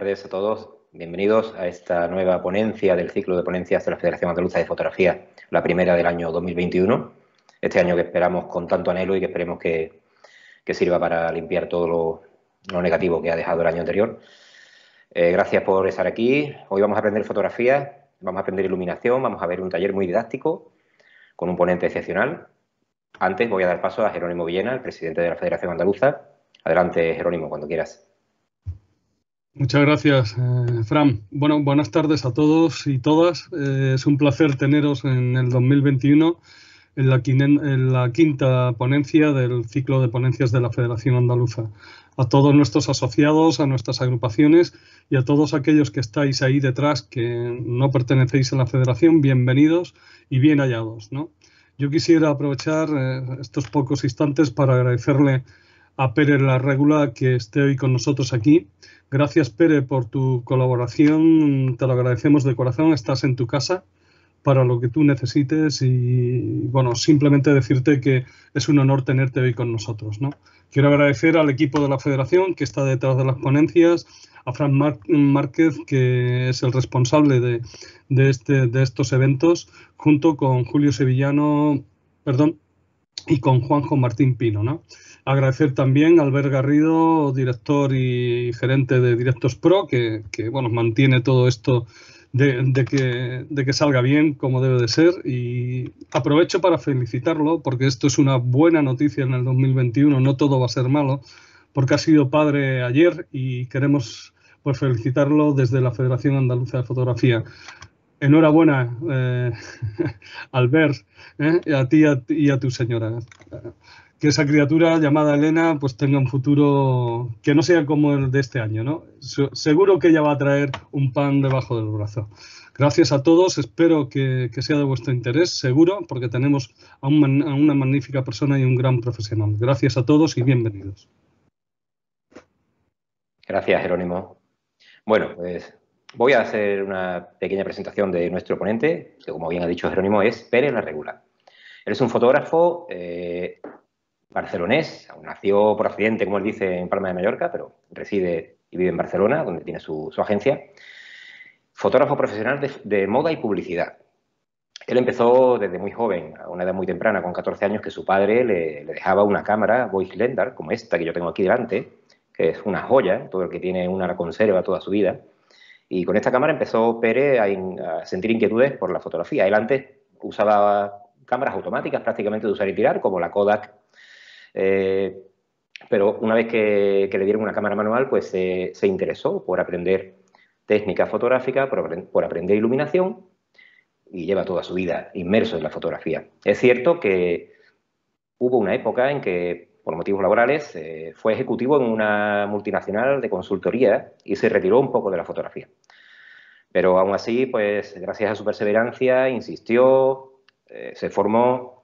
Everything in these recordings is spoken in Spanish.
tardes a todos. Bienvenidos a esta nueva ponencia del ciclo de ponencias de la Federación Andaluza de Fotografía, la primera del año 2021. Este año que esperamos con tanto anhelo y que esperemos que, sirva para limpiar todo lo, negativo que ha dejado el año anterior. Eh, gracias por estar aquí. Hoy vamos a aprender fotografía, vamos a aprender iluminación, vamos a ver un taller muy didáctico con un ponente excepcional. Antes voy a dar paso a Jerónimo Villena, el presidente de la Federación Andaluza. Adelante, Jerónimo, cuando quieras. Muchas gracias, eh, Fran. Bueno, buenas tardes a todos y todas. Eh, es un placer teneros en el 2021 en la, en la, quinta ponencia del ciclo de ponencias de la Federación Andaluza. A todos nuestros asociados, a nuestras agrupaciones y a todos aquellos que estáis ahí detrás que no pertenecéis a la Federación, bienvenidos y bien hallados. ¿no? Yo quisiera aprovechar eh, estos pocos instantes para agradecerle a Pérez La Regula que esté hoy con nosotros aquí. Gracias, Pérez, por tu colaboración. Te lo agradecemos de corazón. Estás en tu casa para lo que tú necesites y, bueno, simplemente decirte que es un honor tenerte hoy con nosotros. ¿no? Quiero agradecer al equipo de la federación que está detrás de las ponencias, a Fran Márquez, que es el responsable de, de, este, de estos eventos, junto con Julio Sevillano, perdón, y con Juanjo Martín Pino. ¿no? Agradecer también a Albert Garrido, director y gerente de Directos Pro, que, bueno, mantiene todo esto de, que, salga bien como debe de ser. Y aprovecho para felicitarlo, porque esto es una buena noticia en el 2021, no todo va a ser malo, porque ha sido padre ayer y queremos pues felicitarlo desde la Federación Andaluza de Fotografía. Enhorabuena, eh, Albert, eh, a ti y a tu señora que esa criatura llamada Elena pues tenga un futuro que no sea como el de este año, Seguro que ella va a traer un pan debajo del brazo. Gracias a todos, espero que, sea de vuestro interés, seguro, porque tenemos a, una magnífica persona y un gran profesional. Gracias a todos y bienvenidos. Gracias, Jerónimo. Bueno, pues voy a hacer una pequeña presentación de nuestro ponente, que como bien ha dicho Jerónimo es Pérez La Regula. Él es un fotógrafo eh, barcelonés, nació por accidente, como él dice, en Palma de Mallorca, pero reside y vive en Barcelona, donde tiene su, agencia. Fotógrafo profesional de, moda y publicidad. Él empezó desde muy joven, a una edad muy temprana, con 14 años, que su padre le, dejaba una cámara Voigtländer, como esta que yo tengo aquí delante, que es una joya, ¿eh? todo el que tiene una la conserva toda su vida. Y con esta cámara empezó Pérez a, a sentir inquietudes por la fotografía. Él antes usaba cámaras automáticas prácticamente de usar y tirar, como la Kodak eh, pero una vez que, le dieron una cámara manual, pues se, interesó por aprender técnica fotográfica, por, aprender iluminación y lleva toda su vida inmerso en la fotografía. Es cierto que hubo una época en que, por motivos laborales, eh, fue ejecutivo en una multinacional de consultoría y se retiró un poco de la fotografía. Pero aún así, pues gracias a su perseverancia, insistió, eh, se formó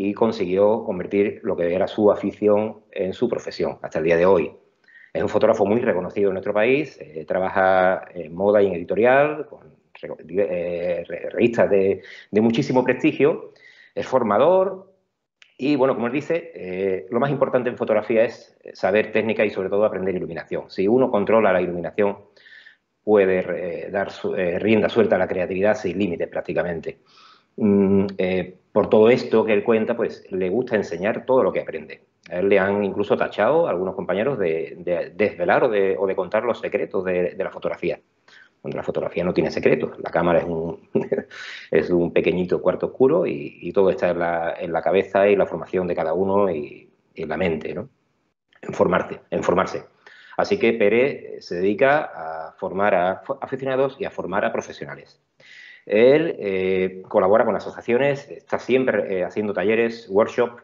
y consiguió convertir lo que era su afición en su profesión hasta el día de hoy. Es un fotógrafo muy reconocido en nuestro país, eh, trabaja en moda y en editorial, con eh, revistas de, muchísimo prestigio, es formador y, bueno, como él dice, eh, lo más importante en fotografía es saber técnica y sobre todo aprender iluminación. Si uno controla la iluminación, puede dar rienda suelta a la creatividad sin límites prácticamente. Mm, por todo esto que él cuenta, pues le gusta enseñar todo lo que aprende. A él le han incluso tachado algunos compañeros de, desvelar o de, contar los secretos de, la fotografía. Cuando la fotografía no tiene secretos, la cámara es un, es un pequeñito cuarto oscuro y, todo está en la, cabeza y la formación de cada uno y, en la mente, ¿no? En, en formarse. Así que Pérez se dedica a formar a aficionados y a formar a profesionales. Él eh, colabora con asociaciones, está siempre eh, haciendo talleres, workshops.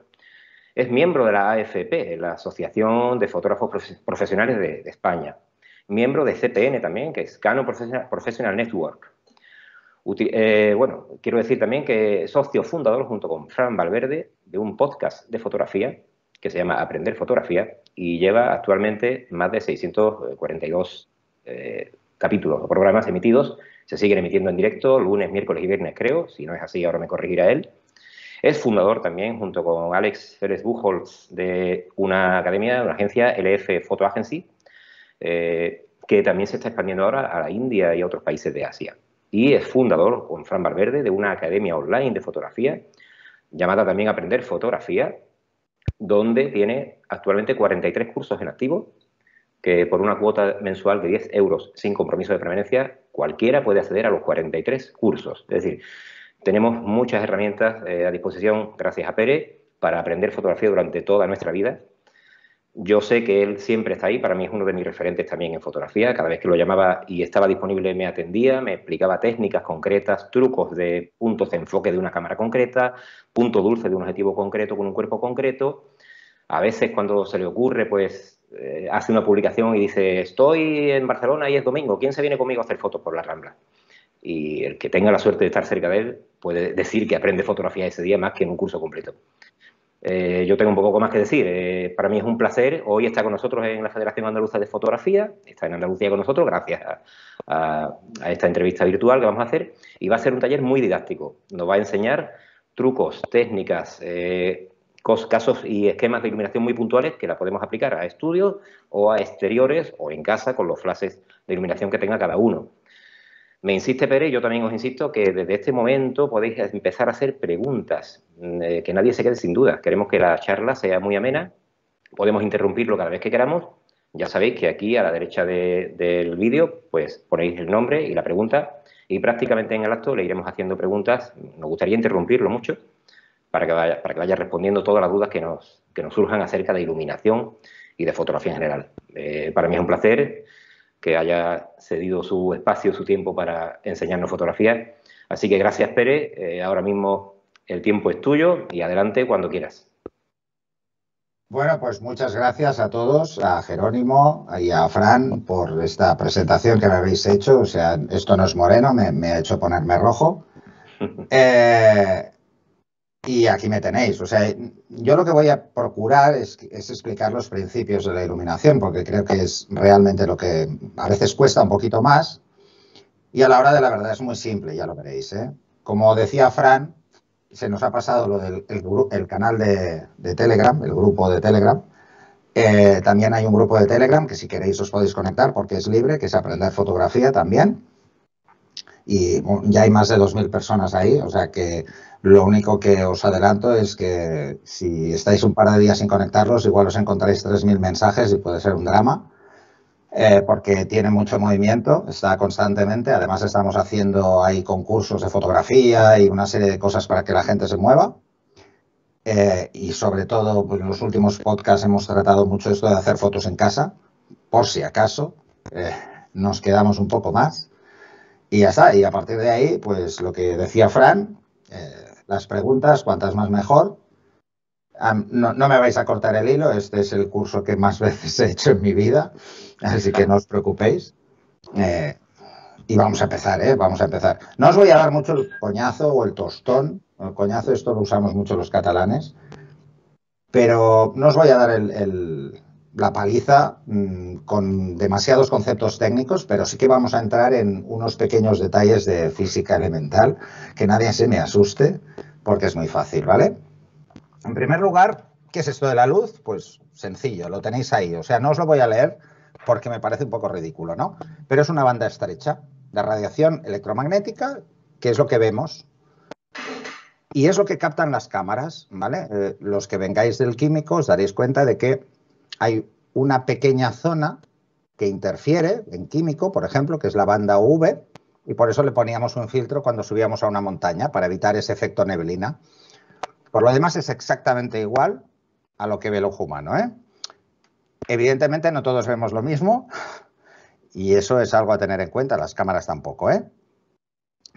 Es miembro de la AFP, la Asociación de Fotógrafos Profesionales de, España. Miembro de CPN también, que es Cano Professional, Network. Eh, bueno, quiero decir también que es socio fundador junto con Fran Valverde de un podcast de fotografía que se llama Aprender Fotografía y lleva actualmente más de 642 eh, capítulos o programas emitidos se siguen emitiendo en directo lunes, miércoles y viernes, creo. Si no es así, ahora me corregirá él. Es fundador también, junto con Alex Feres Buchholz, de una academia, una agencia, LF Photo Agency, eh, que también se está expandiendo ahora a la India y a otros países de Asia. Y es fundador, con Fran Valverde, de una academia online de fotografía, llamada también Aprender Fotografía, donde tiene actualmente 43 cursos en activo que por una cuota mensual de 10 euros sin compromiso de permanencia, cualquiera puede acceder a los 43 cursos. Es decir, tenemos muchas herramientas eh, a disposición, gracias a Pérez, para aprender fotografía durante toda nuestra vida. Yo sé que él siempre está ahí, para mí es uno de mis referentes también en fotografía. Cada vez que lo llamaba y estaba disponible me atendía, me explicaba técnicas concretas, trucos de puntos de enfoque de una cámara concreta, punto dulce de un objetivo concreto con un cuerpo concreto. A veces cuando se le ocurre, pues eh, hace una publicación y dice, estoy en Barcelona y es domingo, ¿quién se viene conmigo a hacer fotos por la Rambla? Y el que tenga la suerte de estar cerca de él puede decir que aprende fotografía ese día más que en un curso completo. Eh, yo tengo un poco más que decir. Eh, para mí es un placer. Hoy está con nosotros en la Federación Andaluza de Fotografía. Está en Andalucía con nosotros gracias a, esta entrevista virtual que vamos a hacer. Y va a ser un taller muy didáctico. Nos va a enseñar trucos, técnicas, casos y esquemas de iluminación muy puntuales que la podemos aplicar a estudios o a exteriores o en casa con los flashes de iluminación que tenga cada uno. Me insiste Pérez, yo también os insisto que desde este momento podéis empezar a hacer preguntas, mm, eh, que nadie se quede sin duda. Queremos que la charla sea muy amena, podemos interrumpirlo cada vez que queramos. Ya sabéis que aquí a la derecha del vídeo pues ponéis el nombre y la pregunta y prácticamente en el acto le iremos haciendo preguntas. Nos gustaría interrumpirlo mucho para que vaya, para que respondiendo todas las dudas que nos, que nos surjan acerca de iluminación y de fotografía en general. Eh, para mí es un placer que haya cedido su espacio, su tiempo para enseñarnos fotografía. Así que gracias, Pérez. Eh, ahora mismo el tiempo es tuyo y adelante cuando quieras. Bueno, pues muchas gracias a todos, a Jerónimo y a Fran por esta presentación que me habéis hecho. O sea, esto no es moreno, me, ha hecho ponerme rojo. Eh, y aquí me tenéis. O sea, yo lo que voy a procurar es, explicar los principios de la iluminación, porque creo que es realmente lo que a veces cuesta un poquito más. Y a la hora de la verdad es muy simple, ya lo veréis. ¿eh? Como decía Fran, se nos ha pasado lo del el, canal de, Telegram, el grupo de Telegram. Eh, también hay un grupo de Telegram que si queréis os podéis conectar porque es libre, que es aprender fotografía también y ya hay más de 2.000 personas ahí, o sea que lo único que os adelanto es que si estáis un par de días sin conectarlos, igual os encontráis 3.000 mensajes y puede ser un drama, eh, porque tiene mucho movimiento, está constantemente, además estamos haciendo ahí concursos de fotografía y una serie de cosas para que la gente se mueva. Eh, y sobre todo, pues, en los últimos podcasts hemos tratado mucho esto de hacer fotos en casa, por si acaso, eh, nos quedamos un poco más. Y ya está, y a partir de ahí, pues lo que decía Fran, eh, las preguntas, cuantas más mejor. no, me vais a cortar el hilo, este es el curso que más veces he hecho en mi vida, así que no os preocupéis. Eh, y vamos a empezar, ¿eh? Vamos a empezar. No os voy a dar mucho el coñazo o el tostón, el coñazo esto lo usamos mucho los catalanes, pero no os voy a dar el la paliza mm, con demasiados conceptos técnicos, pero sí que vamos a entrar en unos pequeños detalles de física elemental, que nadie se me asuste, porque es muy fácil, ¿vale? En primer lugar, ¿qué es esto de la luz? Pues sencillo, lo tenéis ahí, o sea, no os lo voy a leer porque me parece un poco ridículo, ¿no? Pero es una banda estrecha de radiación electromagnética, que es lo que vemos, y es lo que captan las cámaras, ¿vale? Eh, los que vengáis del químico os daréis cuenta de que hay una pequeña zona que interfiere en químico, por ejemplo, que es la banda UV, y por eso le poníamos un filtro cuando subíamos a una montaña para evitar ese efecto neblina. Por lo demás es exactamente igual a lo que ve el ojo humano. ¿eh? Evidentemente no todos vemos lo mismo y eso es algo a tener en cuenta, las cámaras tampoco. ¿eh?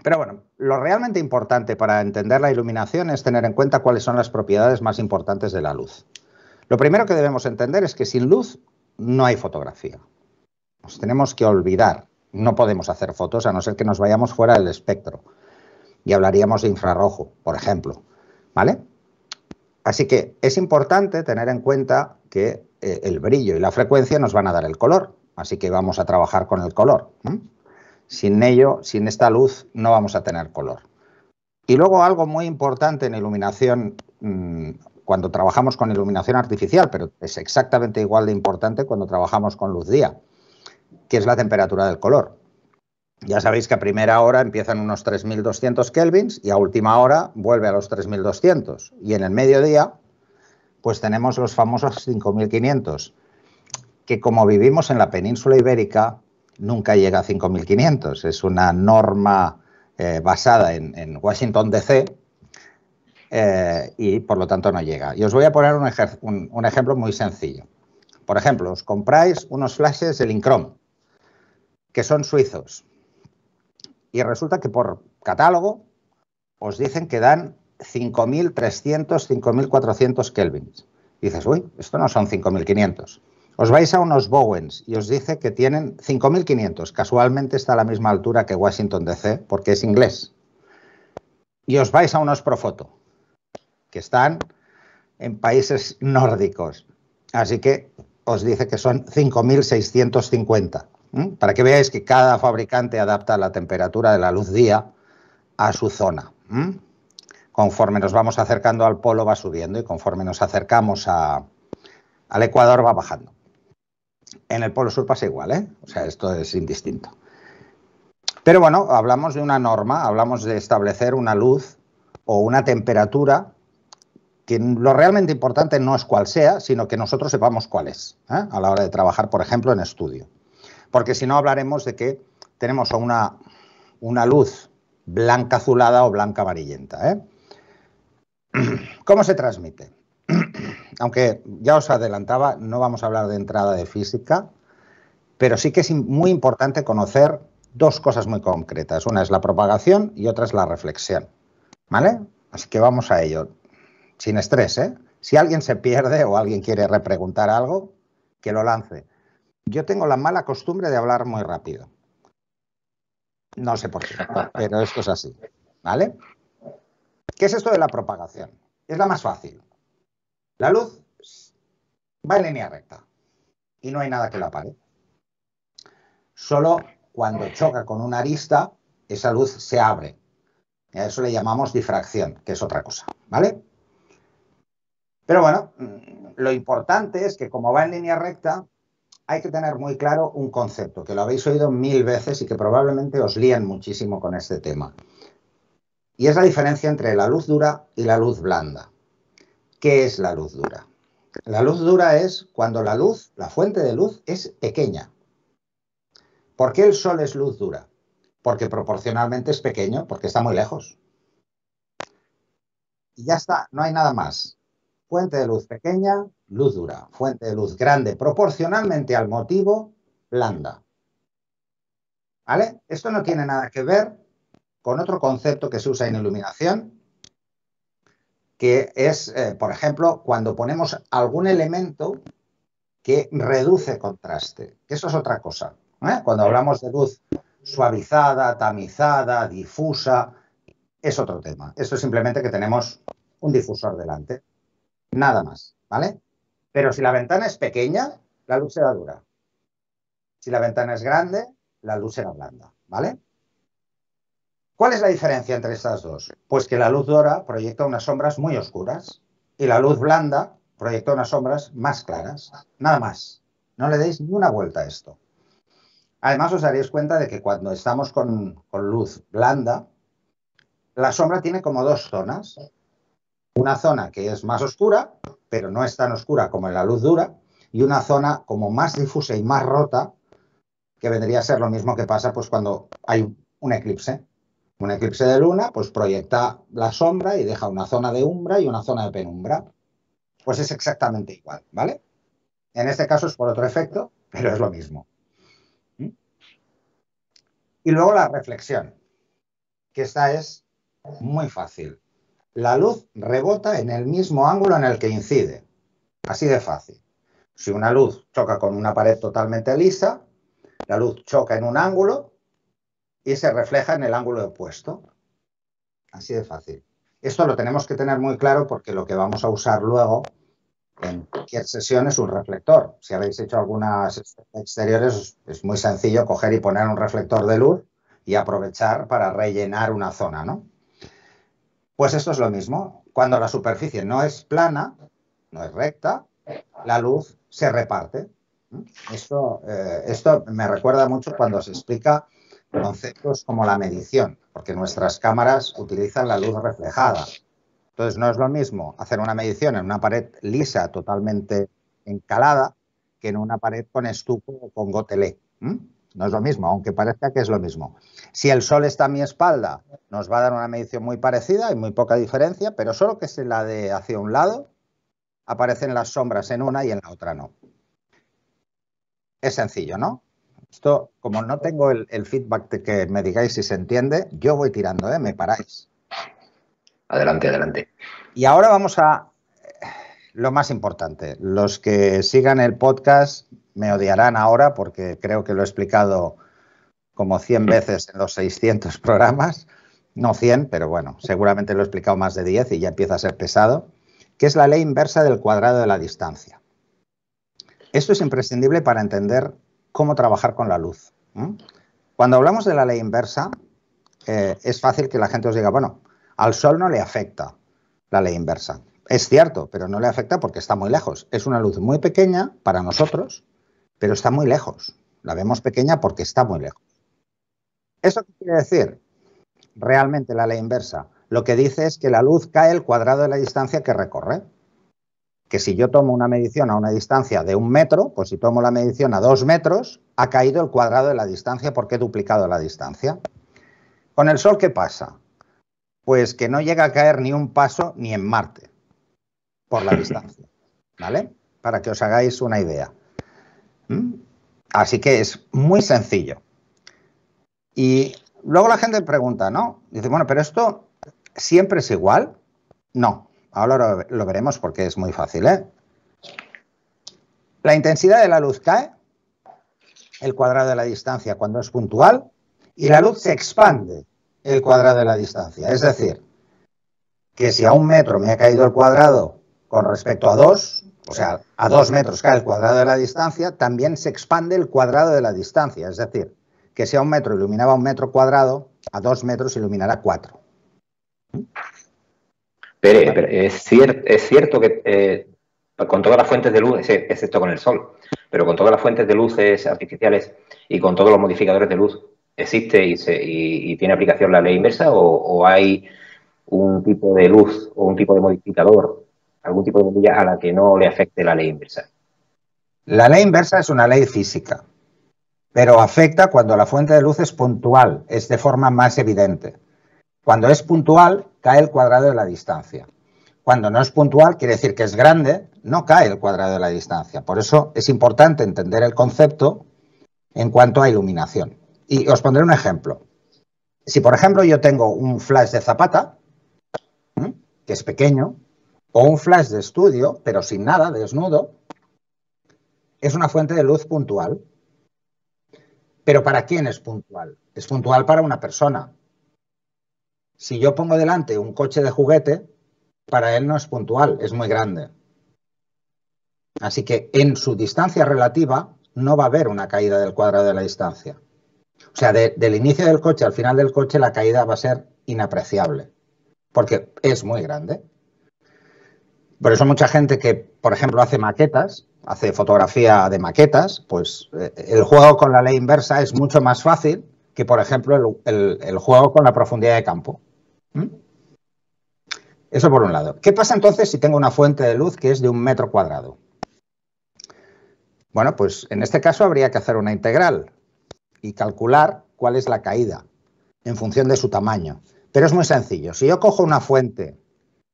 Pero bueno, lo realmente importante para entender la iluminación es tener en cuenta cuáles son las propiedades más importantes de la luz. Lo primero que debemos entender es que sin luz no hay fotografía. Nos tenemos que olvidar. No podemos hacer fotos a no ser que nos vayamos fuera del espectro. Y hablaríamos de infrarrojo, por ejemplo. ¿Vale? Así que es importante tener en cuenta que eh, el brillo y la frecuencia nos van a dar el color. Así que vamos a trabajar con el color. Sin ello, sin esta luz, no vamos a tener color. Y luego algo muy importante en iluminación mm, cuando trabajamos con iluminación artificial, pero es exactamente igual de importante cuando trabajamos con luz día, que es la temperatura del color. Ya sabéis que a primera hora empiezan unos 3.200 kelvins y a última hora vuelve a los 3.200. Y en el mediodía, pues tenemos los famosos 5.500, que como vivimos en la península ibérica, nunca llega a 5.500. Es una norma eh, basada en Washington DC, eh, y por lo tanto no llega. Y os voy a poner un, ejemplo muy sencillo. Por ejemplo, os compráis unos flashes del Incrom, que son suizos, y resulta que por catálogo os dicen que dan 5.300, 5.400 kelvins. dices, uy, esto no son 5.500. Os vais a unos Bowens y os dice que tienen 5.500. Casualmente está a la misma altura que Washington DC porque es inglés. Y os vais a unos Profoto que están en países nórdicos. Así que os dice que son 5.650, para que veáis que cada fabricante adapta la temperatura de la luz día a su zona. Conforme nos vamos acercando al polo va subiendo y conforme nos acercamos al ecuador va bajando. En el polo sur pasa igual, ¿eh? o sea, esto es indistinto. Pero bueno, hablamos de una norma, hablamos de establecer una luz o una temperatura que lo realmente importante no es cuál sea, sino que nosotros sepamos cuál es ¿eh? a la hora de trabajar, por ejemplo, en estudio. Porque si no, hablaremos de que tenemos una, una luz blanca azulada o blanca amarillenta. ¿eh? ¿Cómo se transmite? Aunque ya os adelantaba, no vamos a hablar de entrada de física, pero sí que es muy importante conocer dos cosas muy concretas. Una es la propagación y otra es la reflexión. ¿Vale? Así que vamos a ello sin estrés, ¿eh? Si alguien se pierde o alguien quiere repreguntar algo, que lo lance. Yo tengo la mala costumbre de hablar muy rápido. No sé por qué, pero esto es así. ¿Vale? ¿Qué es esto de la propagación? Es la más fácil. La luz va en línea recta y no hay nada que la pare. Solo cuando choca con una arista, esa luz se abre. A eso le llamamos difracción, que es otra cosa. ¿Vale? Pero bueno, mm, lo importante es que como va en línea recta, hay que tener muy claro un concepto, que lo habéis oído mil veces y que probablemente os lían muchísimo con este tema. Y es la diferencia entre la luz dura y la luz blanda. ¿Qué es la luz dura? La luz dura es cuando la luz, la fuente de luz, es pequeña. ¿Por qué el Sol es luz dura? Porque proporcionalmente es pequeño, porque está muy lejos. Y ya está, no hay nada más. Fuente de luz pequeña, luz dura. Fuente de luz grande, proporcionalmente al motivo, blanda. ¿Vale? Esto no tiene nada que ver con otro concepto que se usa en iluminación, que es, eh, por ejemplo, cuando ponemos algún elemento que reduce contraste. Eso es otra cosa. ¿eh? Cuando hablamos de luz suavizada, tamizada, difusa, es otro tema. Esto es simplemente que tenemos un difusor delante. Nada más, ¿vale? Pero si la ventana es pequeña, la luz será dura. Si la ventana es grande, la luz será blanda, ¿vale? ¿Cuál es la diferencia entre estas dos? Pues que la luz dura proyecta unas sombras muy oscuras y la luz blanda proyecta unas sombras más claras. Nada más. No le deis una vuelta a esto. Además, os daréis cuenta de que cuando estamos con, con luz blanda, la sombra tiene como dos zonas una zona que es más oscura, pero no es tan oscura como en la luz dura, y una zona como más difusa y más rota, que vendría a ser lo mismo que pasa pues, cuando hay un eclipse. Un eclipse de luna pues, proyecta la sombra y deja una zona de umbra y una zona de penumbra. Pues es exactamente igual, ¿vale? En este caso es por otro efecto, pero es lo mismo. ¿Mm? Y luego la reflexión, que esta es muy fácil la luz rebota en el mismo ángulo en el que incide. Así de fácil. Si una luz choca con una pared totalmente lisa, la luz choca en un ángulo y se refleja en el ángulo opuesto. Así de fácil. Esto lo tenemos que tener muy claro porque lo que vamos a usar luego en cualquier sesión es un reflector. Si habéis hecho algunas exteriores, es muy sencillo coger y poner un reflector de luz y aprovechar para rellenar una zona, ¿no? Pues esto es lo mismo. Cuando la superficie no es plana, no es recta, la luz se reparte. Esto, eh, esto me recuerda mucho cuando se explica conceptos como la medición, porque nuestras cámaras utilizan la luz reflejada. Entonces no es lo mismo hacer una medición en una pared lisa, totalmente encalada, que en una pared con estuco o con gotelé no es lo mismo, aunque parezca que es lo mismo. Si el sol está a mi espalda, nos va a dar una medición muy parecida, y muy poca diferencia, pero solo que se la de hacia un lado, aparecen las sombras en una y en la otra no. Es sencillo, ¿no? Esto, como no tengo el, feedback de que me digáis si se entiende, yo voy tirando, ¿eh? Me paráis. Adelante, adelante. Y ahora vamos a eh, lo más importante. Los que sigan el podcast me odiarán ahora porque creo que lo he explicado como 100 mm. veces en los 600 programas, no 100, pero bueno, seguramente lo he explicado más de 10 y ya empieza a ser pesado, que es la ley inversa del cuadrado de la distancia. Esto es imprescindible para entender cómo trabajar con la luz. Cuando hablamos de la ley inversa, eh, es fácil que la gente os diga, bueno, al Sol no le afecta la ley inversa. Es cierto, pero no le afecta porque está muy lejos. Es una luz muy pequeña para nosotros, pero está muy lejos. La vemos pequeña porque está muy lejos. ¿Eso qué quiere decir? Realmente la ley inversa. Lo que dice es que la luz cae el cuadrado de la distancia que recorre. Que si yo tomo una medición a una distancia de un metro, pues si tomo la medición a dos metros, ha caído el cuadrado de la distancia porque he duplicado la distancia. Con el Sol, ¿qué pasa? Pues que no llega a caer ni un paso ni en Marte por la distancia. ¿Vale? Para que os hagáis una idea. ¿Mm? Así que es muy sencillo. Y luego la gente pregunta, ¿no? Dice, bueno, pero esto siempre es igual. No, ahora lo, veremos porque es muy fácil, ¿eh? La intensidad de la luz cae, el cuadrado de la distancia cuando es puntual, y la luz se expande, el cuadrado de la distancia. Es decir, que si a un metro me ha caído el cuadrado con respecto a dos, o sea, a dos metros cada el cuadrado de la distancia, también se expande el cuadrado de la distancia. Es decir, que si a un metro iluminaba un metro cuadrado, a dos metros iluminará cuatro. Pero, es, cierto que eh, con todas las fuentes de luz, excepto con el sol, pero con todas las fuentes de luces artificiales y con todos los modificadores de luz, ¿existe y, tiene aplicación la ley inversa o hay un tipo de luz o un tipo de modificador algún tipo de bombilla a la que no le afecte la ley inversa. La ley inversa es una ley física, pero afecta cuando la fuente de luz es puntual, es de forma más evidente. Cuando es puntual, cae el cuadrado de la distancia. Cuando no es puntual, quiere decir que es grande, no cae el cuadrado de la distancia. Por eso es importante entender el concepto en cuanto a iluminación. Y os pondré un ejemplo. Si, por ejemplo, yo tengo un flash de zapata, que es pequeño, o un flash de estudio, pero sin nada, desnudo, es una fuente de luz puntual. Pero ¿para quién es puntual? Es puntual para una persona. Si yo pongo delante un coche de juguete, para él no es puntual, es muy grande. Así que en su distancia relativa no va a haber una caída del cuadrado de la distancia. O sea, del inicio del coche al final del coche la caída va a ser inapreciable, porque es muy grande. Por eso mucha gente que, por ejemplo, hace maquetas, hace fotografía de maquetas, pues eh, el juego con la ley inversa es mucho más fácil que, por ejemplo, el, juego con la profundidad de campo. ¿Mm? Eso por un lado. ¿Qué pasa entonces si tengo una fuente de luz que es de un metro cuadrado? Bueno, pues en este caso habría que hacer una integral y calcular cuál es la caída en función de su tamaño. Pero es muy sencillo. Si yo cojo una fuente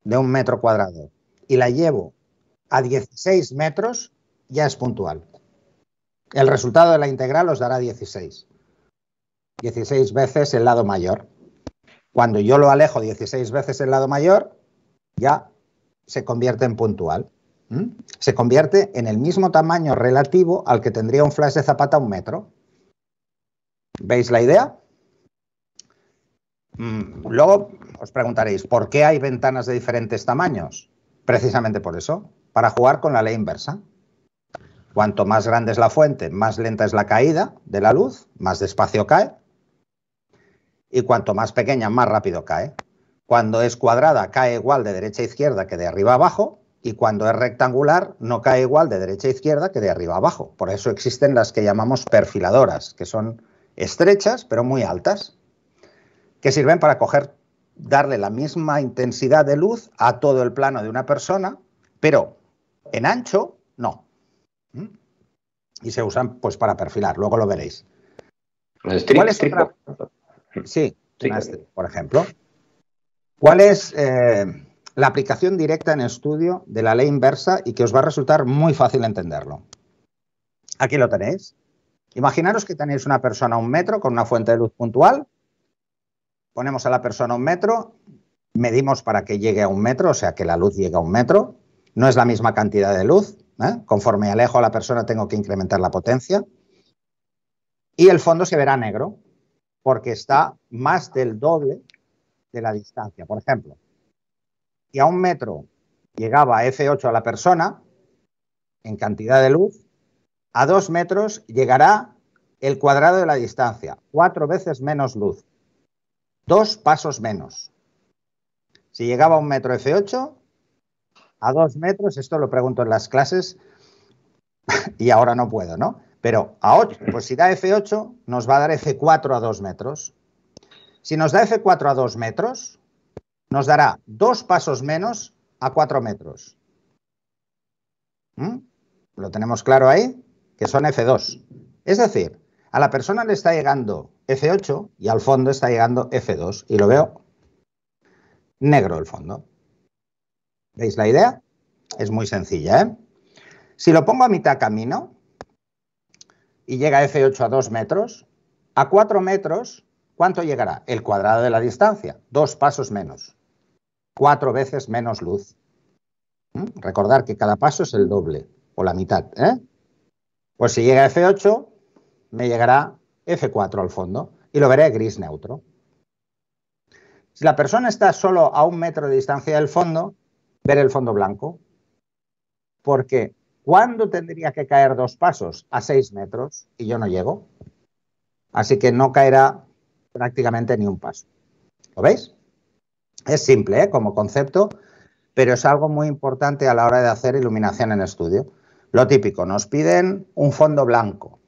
de un metro cuadrado y la llevo a 16 metros, ya es puntual. El resultado de la integral os dará 16. 16 veces el lado mayor. Cuando yo lo alejo 16 veces el lado mayor, ya se convierte en puntual. Se convierte en el mismo tamaño relativo al que tendría un flash de zapata a un metro. ¿Veis la idea? Mm, luego os preguntaréis, ¿por qué hay ventanas de diferentes tamaños? Precisamente por eso, para jugar con la ley inversa. Cuanto más grande es la fuente, más lenta es la caída de la luz, más despacio cae. Y cuanto más pequeña, más rápido cae. Cuando es cuadrada, cae igual de derecha a izquierda que de arriba a abajo. Y cuando es rectangular, no cae igual de derecha a izquierda que de arriba a abajo. Por eso existen las que llamamos perfiladoras, que son estrechas pero muy altas, que sirven para coger darle la misma intensidad de luz a todo el plano de una persona, pero en ancho no. ¿Mm? Y se usan pues para perfilar, luego lo veréis. ¿Cuál es hmm. por ejemplo. ¿Cuál es eh, la aplicación directa en estudio de la ley inversa y que os va a resultar muy fácil entenderlo? Aquí lo tenéis. Imaginaros que tenéis una persona a un metro con una fuente de luz puntual ponemos a la persona un metro, medimos para que llegue a un metro, o sea, que la luz llegue a un metro. No es la misma cantidad de luz. ¿eh? Conforme alejo a la persona tengo que incrementar la potencia. Y el fondo se verá negro, porque está más del doble de la distancia. Por ejemplo, si a un metro llegaba F8 a la persona, en cantidad de luz, a dos metros llegará el cuadrado de la distancia, cuatro veces menos luz dos pasos menos. Si llegaba a un metro F8, a dos metros, esto lo pregunto en las clases y ahora no puedo, ¿no? Pero a 8, pues si da F8, nos va a dar F4 a dos metros. Si nos da F4 a dos metros, nos dará dos pasos menos a cuatro metros. ¿Mm? ¿Lo tenemos claro ahí? Que son F2. Es decir, a la persona le está llegando F8 y al fondo está llegando F2 y lo veo negro el fondo. ¿Veis la idea? Es muy sencilla. ¿eh? Si lo pongo a mitad camino y llega F8 a 2 metros, a 4 metros, ¿cuánto llegará? El cuadrado de la distancia, dos pasos menos, cuatro veces menos luz. Recordad ¿Mm? Recordar que cada paso es el doble o la mitad. ¿eh? Pues si llega F8, me llegará F4 al fondo y lo veré gris neutro. Si la persona está solo a un metro de distancia del fondo, veré el fondo blanco. Porque ¿cuándo tendría que caer dos pasos? A seis metros y yo no llego. Así que no caerá prácticamente ni un paso. ¿Lo veis? Es simple ¿eh? como concepto, pero es algo muy importante a la hora de hacer iluminación en estudio. Lo típico, nos piden un fondo blanco.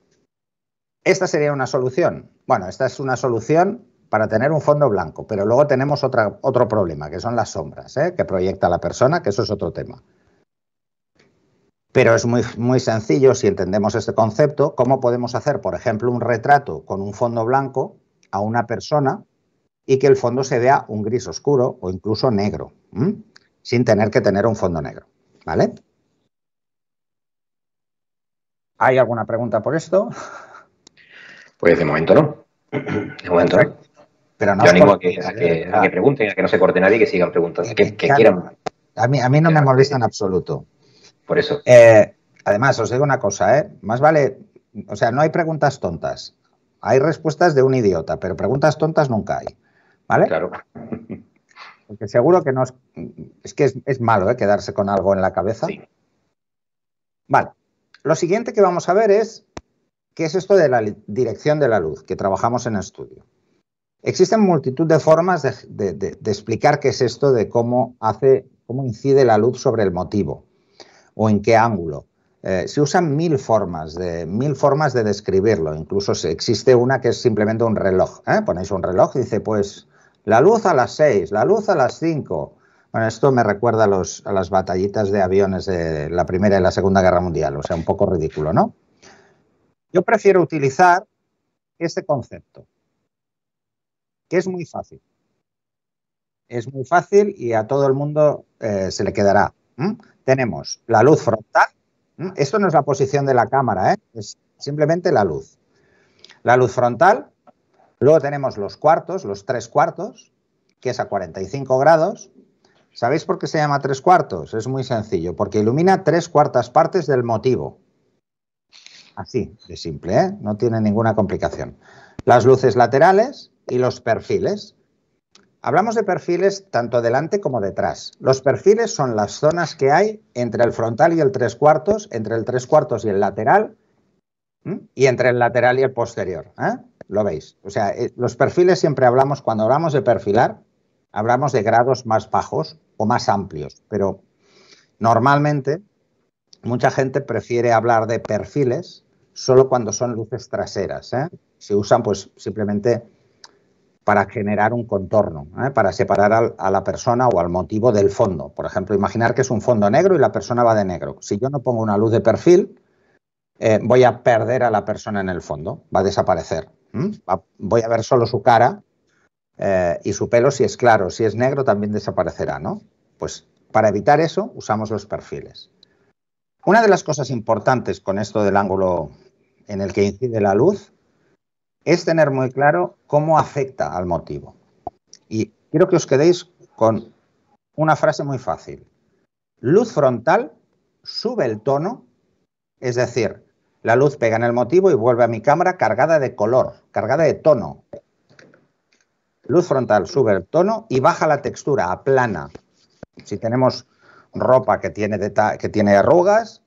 Esta sería una solución. Bueno, esta es una solución para tener un fondo blanco, pero luego tenemos otro problema, que son las sombras ¿eh? que proyecta la persona, que eso es otro tema. Pero es muy, sencillo, si entendemos este concepto, cómo podemos hacer, por ejemplo, un retrato con un fondo blanco a una persona y que el fondo se vea un gris oscuro o incluso negro, sin tener que tener un fondo negro. ¿Vale? ¿Hay alguna pregunta por esto? Pues de momento no. De momento no. Pero no Yo animo a que, ¿eh? que, pregunten, a que no se corte nadie, que sigan preguntando, A mí, a mí no me molesta en absoluto. Por eso. Eh, además, os digo una cosa, ¿eh? Más vale, o sea, no hay preguntas tontas. Hay respuestas de un idiota, pero preguntas tontas nunca hay. ¿Vale? Claro. Porque seguro que no es. Es que es, malo, ¿eh? Quedarse con algo en la cabeza. Sí. Vale. Lo siguiente que vamos a ver es ¿Qué es esto de la dirección de la luz que trabajamos en estudio? Existen multitud de formas de, explicar qué es esto de cómo hace, cómo incide la luz sobre el motivo o en qué ángulo. Eh, se usan mil formas, de, mil formas de describirlo. Incluso existe una que es simplemente un reloj. ¿eh? Ponéis un reloj y dice, pues, la luz a las seis, la luz a las cinco. Bueno, esto me recuerda a las batallitas de aviones de la Primera y la Segunda Guerra Mundial. O sea, un poco ridículo, ¿no? Yo prefiero utilizar este concepto, que es muy fácil. Es muy fácil y a todo el mundo eh, se le quedará. Tenemos la luz frontal. Esto no es la posición de la cámara, ¿eh? es simplemente la luz. La luz frontal. Luego tenemos los cuartos, los tres cuartos, que es a 45 grados. ¿Sabéis por qué se llama tres cuartos? Es muy sencillo, porque ilumina tres cuartas partes del motivo. Así, de simple, ¿eh? no tiene ninguna complicación. Las luces laterales y los perfiles. Hablamos de perfiles tanto delante como detrás. Los perfiles son las zonas que hay entre el frontal y el tres cuartos, entre el tres cuartos y el lateral, y entre el lateral y el posterior. ¿eh? Lo veis. O sea, eh, los perfiles siempre hablamos, cuando hablamos de perfilar, hablamos de grados más bajos o más amplios, pero normalmente mucha gente prefiere hablar de perfiles solo cuando son luces traseras. ¿eh? Se usan pues simplemente para generar un contorno, ¿eh? para separar a la persona o al motivo del fondo. Por ejemplo, imaginar que es un fondo negro y la persona va de negro. Si yo no pongo una luz de perfil, eh, voy a perder a la persona en el fondo, va a desaparecer. voy a ver solo su cara y su pelo si es claro, si es negro también desaparecerá, ¿no? Pues para evitar eso usamos los perfiles. Una de las cosas importantes con esto del ángulo en el que incide la luz es tener muy claro cómo afecta al motivo. Y quiero que os quedéis con una frase muy fácil. Luz frontal sube el tono, es decir, la luz pega en el motivo y vuelve a mi cámara cargada de color, cargada de tono. Luz frontal sube el tono y baja la textura, aplana. Si tenemos ropa que tiene, que tiene arrugas,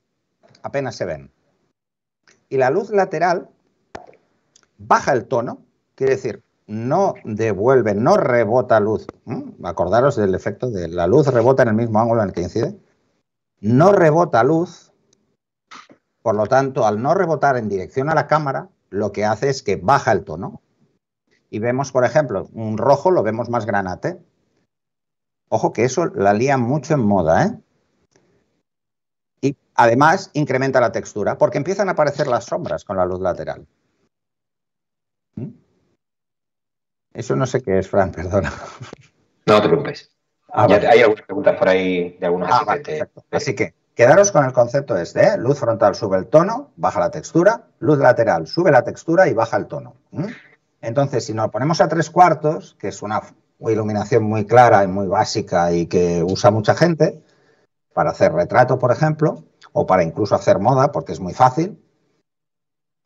apenas se ven. Y la luz lateral baja el tono, quiere decir, no devuelve, no rebota luz. ¿Mm? Acordaros del efecto de la luz rebota en el mismo ángulo en el que incide. No rebota luz, por lo tanto, al no rebotar en dirección a la cámara, lo que hace es que baja el tono. Y vemos, por ejemplo, un rojo lo vemos más granate, Ojo que eso la lía mucho en moda, ¿eh? Y además incrementa la textura, porque empiezan a aparecer las sombras con la luz lateral. ¿Mm? Eso no sé qué es, Fran, perdona. No te preocupes. Ah, hay algunas preguntas por ahí de algunos ah, Así que quedaros con el concepto este, ¿eh? luz frontal sube el tono, baja la textura, luz lateral sube la textura y baja el tono. Entonces, si nos ponemos a tres cuartos, que es una o iluminación muy clara y muy básica y que usa mucha gente para hacer retrato, por ejemplo, o para incluso hacer moda, porque es muy fácil,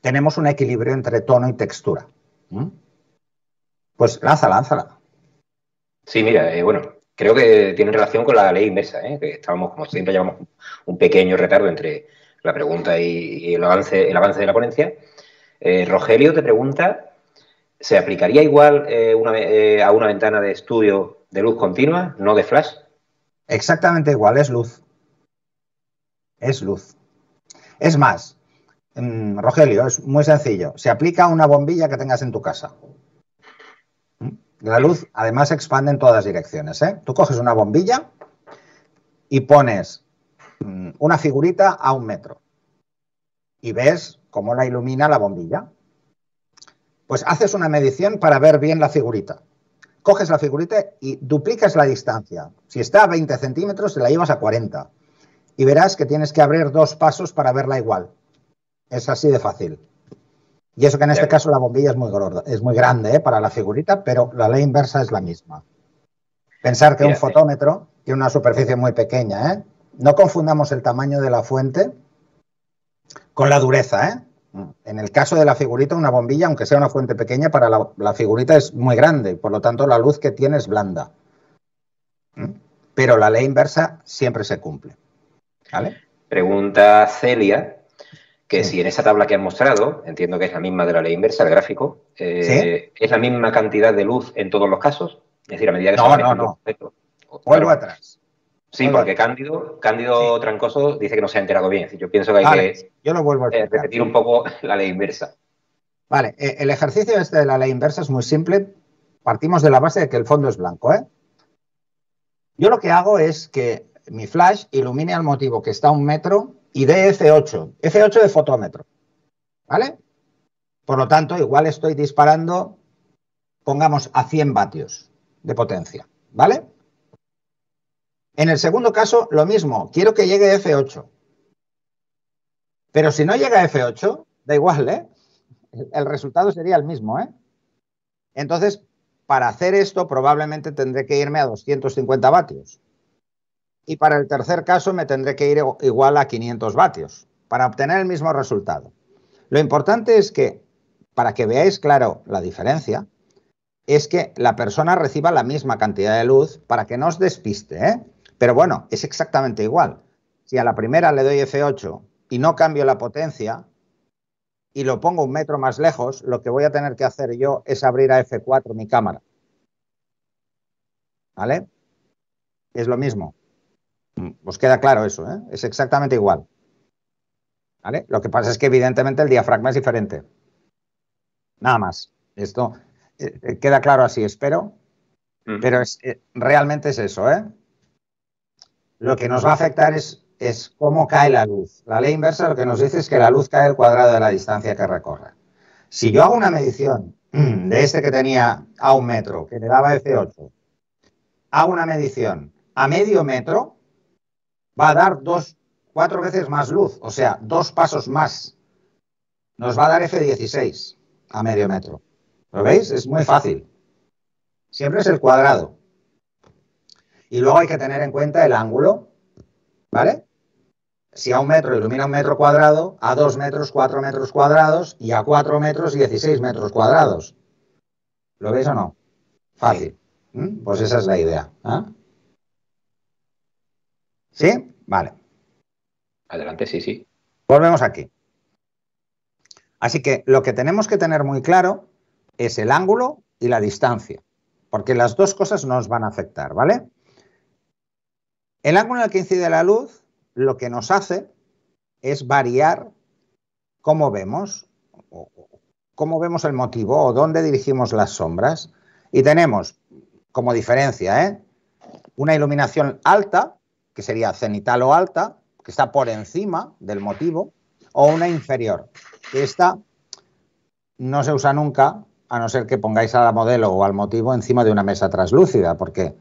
tenemos un equilibrio entre tono y textura. ¿Mm? Pues lánzala, lánzala. Sí, mira, eh, bueno, creo que tiene relación con la ley inversa, ¿eh? que estábamos, como siempre, llevamos un pequeño retardo entre la pregunta y, el, avance, el avance de la ponencia. Eh, Rogelio te pregunta ¿Se aplicaría igual eh, eh, a una ventana de estudio de luz continua, no de flash? Exactamente igual, es luz. Es luz. Es más, mm, Rogelio, es muy sencillo. Se aplica a una bombilla que tengas en tu casa. La luz además se expande en todas direcciones. ¿eh? Tú coges una bombilla y pones mm, una figurita a un metro y ves cómo la ilumina la bombilla. Pues haces una medición para ver bien la figurita. Coges la figurita y duplicas la distancia. Si está a 20 centímetros, te la llevas a 40. Y verás que tienes que abrir dos pasos para verla igual. Es así de fácil. Y eso que en este caso la bombilla es muy, gorda, es muy grande ¿eh? para la figurita, pero la ley inversa es la misma. Pensar que un eh, fotómetro tiene una superficie muy pequeña. ¿eh? No confundamos el tamaño de la fuente con la dureza. ¿eh? En el caso de la figurita, una bombilla, aunque sea una fuente pequeña, para la, figurita es muy grande, por lo tanto la luz que tiene es blanda. ¿Mm? Pero la ley inversa siempre se cumple. Pregunta Celia, que si en esa tabla que han mostrado, entiendo que es la misma de la ley inversa, el gráfico, eh, ¿es la misma cantidad de luz en todos los casos? Es decir, a medida que no, no, no. Vuelvo atrás. Sí, porque Cándido, Cándido Trancoso dice que no se ha enterado bien. Yo pienso que hay que yo vuelvo a eh, repetir un poco la ley inversa. Vale, eh, el ejercicio este de la ley inversa es muy simple. Partimos de la base de que el fondo es blanco. ¿eh? Yo lo que hago es que mi flash ilumine al motivo que está a un metro y dé F8, F8 de fotómetro. ¿Vale? Por lo tanto, igual estoy disparando, pongamos, a 100 vatios de potencia. ¿Vale? En el segundo caso, lo mismo, quiero que llegue F8. Pero si no llega F8, da igual, ¿eh? El resultado sería el mismo, ¿eh? Entonces, para hacer esto probablemente tendré que irme a 250 vatios. Y para el tercer caso me tendré que ir igual a 500 vatios para obtener el mismo resultado. Lo importante es que, para que veáis claro la diferencia, es que la persona reciba la misma cantidad de luz para que no os despiste. ¿eh? Pero bueno, es exactamente igual. Si a la primera le doy F8 y no cambio la potencia y lo pongo un metro más lejos, lo que voy a tener que hacer yo es abrir a F4 mi cámara. ¿Vale? Es lo mismo. Mm, os queda claro eso, ¿eh? Es exactamente igual. ¿Vale? Lo que pasa es que evidentemente el diafragma es diferente. Nada más. Esto eh, eh, queda claro así, espero. Mm. Pero es, eh, realmente es eso, ¿eh? lo que nos va a afectar es, cómo cae la luz. La ley inversa lo que nos dice es que la luz cae al cuadrado de la distancia que recorre. Si yo hago una medición de este que tenía a un metro, que le daba F8, hago una medición a medio metro, va a dar dos, cuatro veces más luz, o sea, dos pasos más. Nos va a dar F16 a medio metro. ¿Lo veis? Es muy fácil. Siempre es el cuadrado. Y luego hay que tener en cuenta el ángulo, ¿vale? Si a un metro ilumina un metro cuadrado, a dos metros cuatro metros cuadrados y a cuatro metros dieciséis metros cuadrados. ¿Lo veis o no? Fácil. ¿Mm? Pues esa es la idea. ¿ah? ¿Sí? Vale. Adelante, sí, sí. Volvemos aquí. Así que lo que tenemos que tener muy claro es el ángulo y la distancia, porque las dos cosas nos van a afectar, ¿vale? El ángulo en el que incide la luz lo que nos hace es variar cómo vemos, cómo vemos el motivo o dónde dirigimos las sombras. Y tenemos como diferencia ¿eh? una iluminación alta, que sería cenital o alta, que está por encima del motivo, o una inferior. Esta no se usa nunca, a no ser que pongáis a la modelo o al motivo encima de una mesa translúcida, porque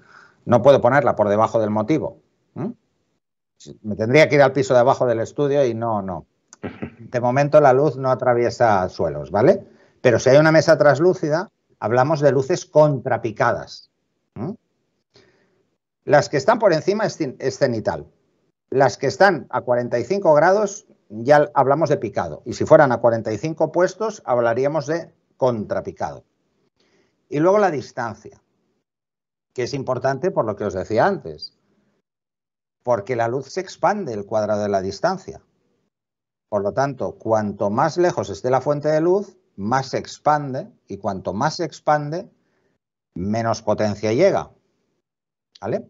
no puedo ponerla por debajo del motivo, ¿Mm? Me tendría que ir al piso de abajo del estudio y no, no. De momento la luz no atraviesa suelos, ¿vale? Pero si hay una mesa traslúcida hablamos de luces contrapicadas. ¿Mm? Las que están por encima es cenital. Las que están a 45 grados ya hablamos de picado. Y si fueran a 45 puestos, hablaríamos de contrapicado. Y luego la distancia, que es importante por lo que os decía antes porque la luz se expande el cuadrado de la distancia. Por lo tanto, cuanto más lejos esté la fuente de luz, más se expande y cuanto más se expande, menos potencia llega. ¿Vale?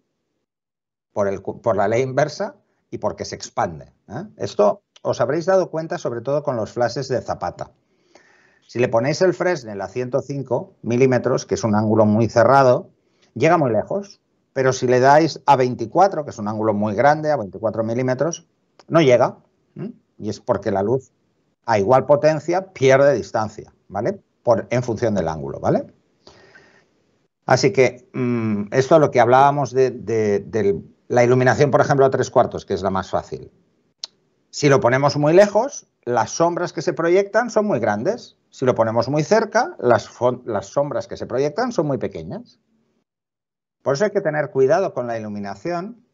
Por, la ley inversa y porque se expande. ¿eh? Esto os habréis dado cuenta sobre todo con los flashes de Zapata. Si le ponéis el Fresnel a 105 milímetros, que es un ángulo muy cerrado, llega muy lejos, pero si le dais a 24, que es un ángulo muy grande, a 24 milímetros, no llega. Y es porque la luz a igual potencia pierde distancia, ¿vale? Por, en función del ángulo, ¿vale? Así que mm, esto es lo que hablábamos de, la iluminación, por ejemplo, a tres cuartos, que es la más fácil. Si lo ponemos muy lejos, las sombras que se proyectan son muy grandes. Si lo ponemos muy cerca, las sombras que se proyectan son muy pequeñas. Por eso hay que tener cuidado con la iluminación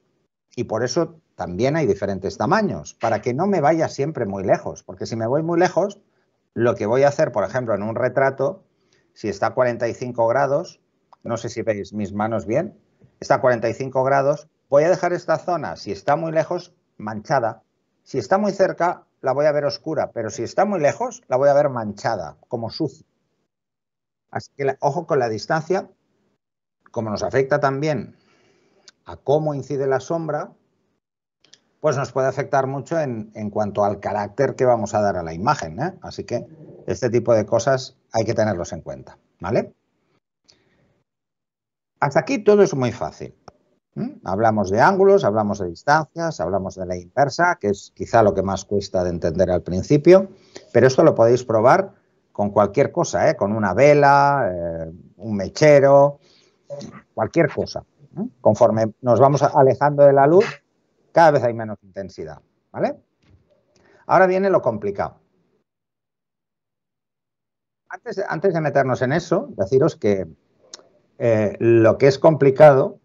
y por eso también hay diferentes tamaños, para que no me vaya siempre muy lejos, porque si me voy muy lejos, lo que voy a hacer, por ejemplo, en un retrato, si está a 45 grados, no sé si veis mis manos bien, está a 45 grados, voy a dejar esta zona, si está muy lejos, manchada. Si está muy cerca, la voy a ver oscura, pero si está muy lejos, la voy a ver manchada, como sucia. Así que ojo con la distancia como nos afecta también a cómo incide la sombra, pues nos puede afectar mucho en, cuanto al carácter que vamos a dar a la imagen. ¿eh? Así que este tipo de cosas hay que tenerlos en cuenta. ¿vale? Hasta aquí todo es muy fácil. Hablamos de ángulos, hablamos de distancias, hablamos de la inversa, que es quizá lo que más cuesta de entender al principio, pero esto lo podéis probar con cualquier cosa, ¿eh? con una vela, eh, un mechero, cualquier cosa. ¿eh? Conforme nos vamos alejando de la luz, cada vez hay menos intensidad. ¿Vale? Ahora viene lo complicado. Antes, antes de meternos en eso, deciros que eh, lo que es complicado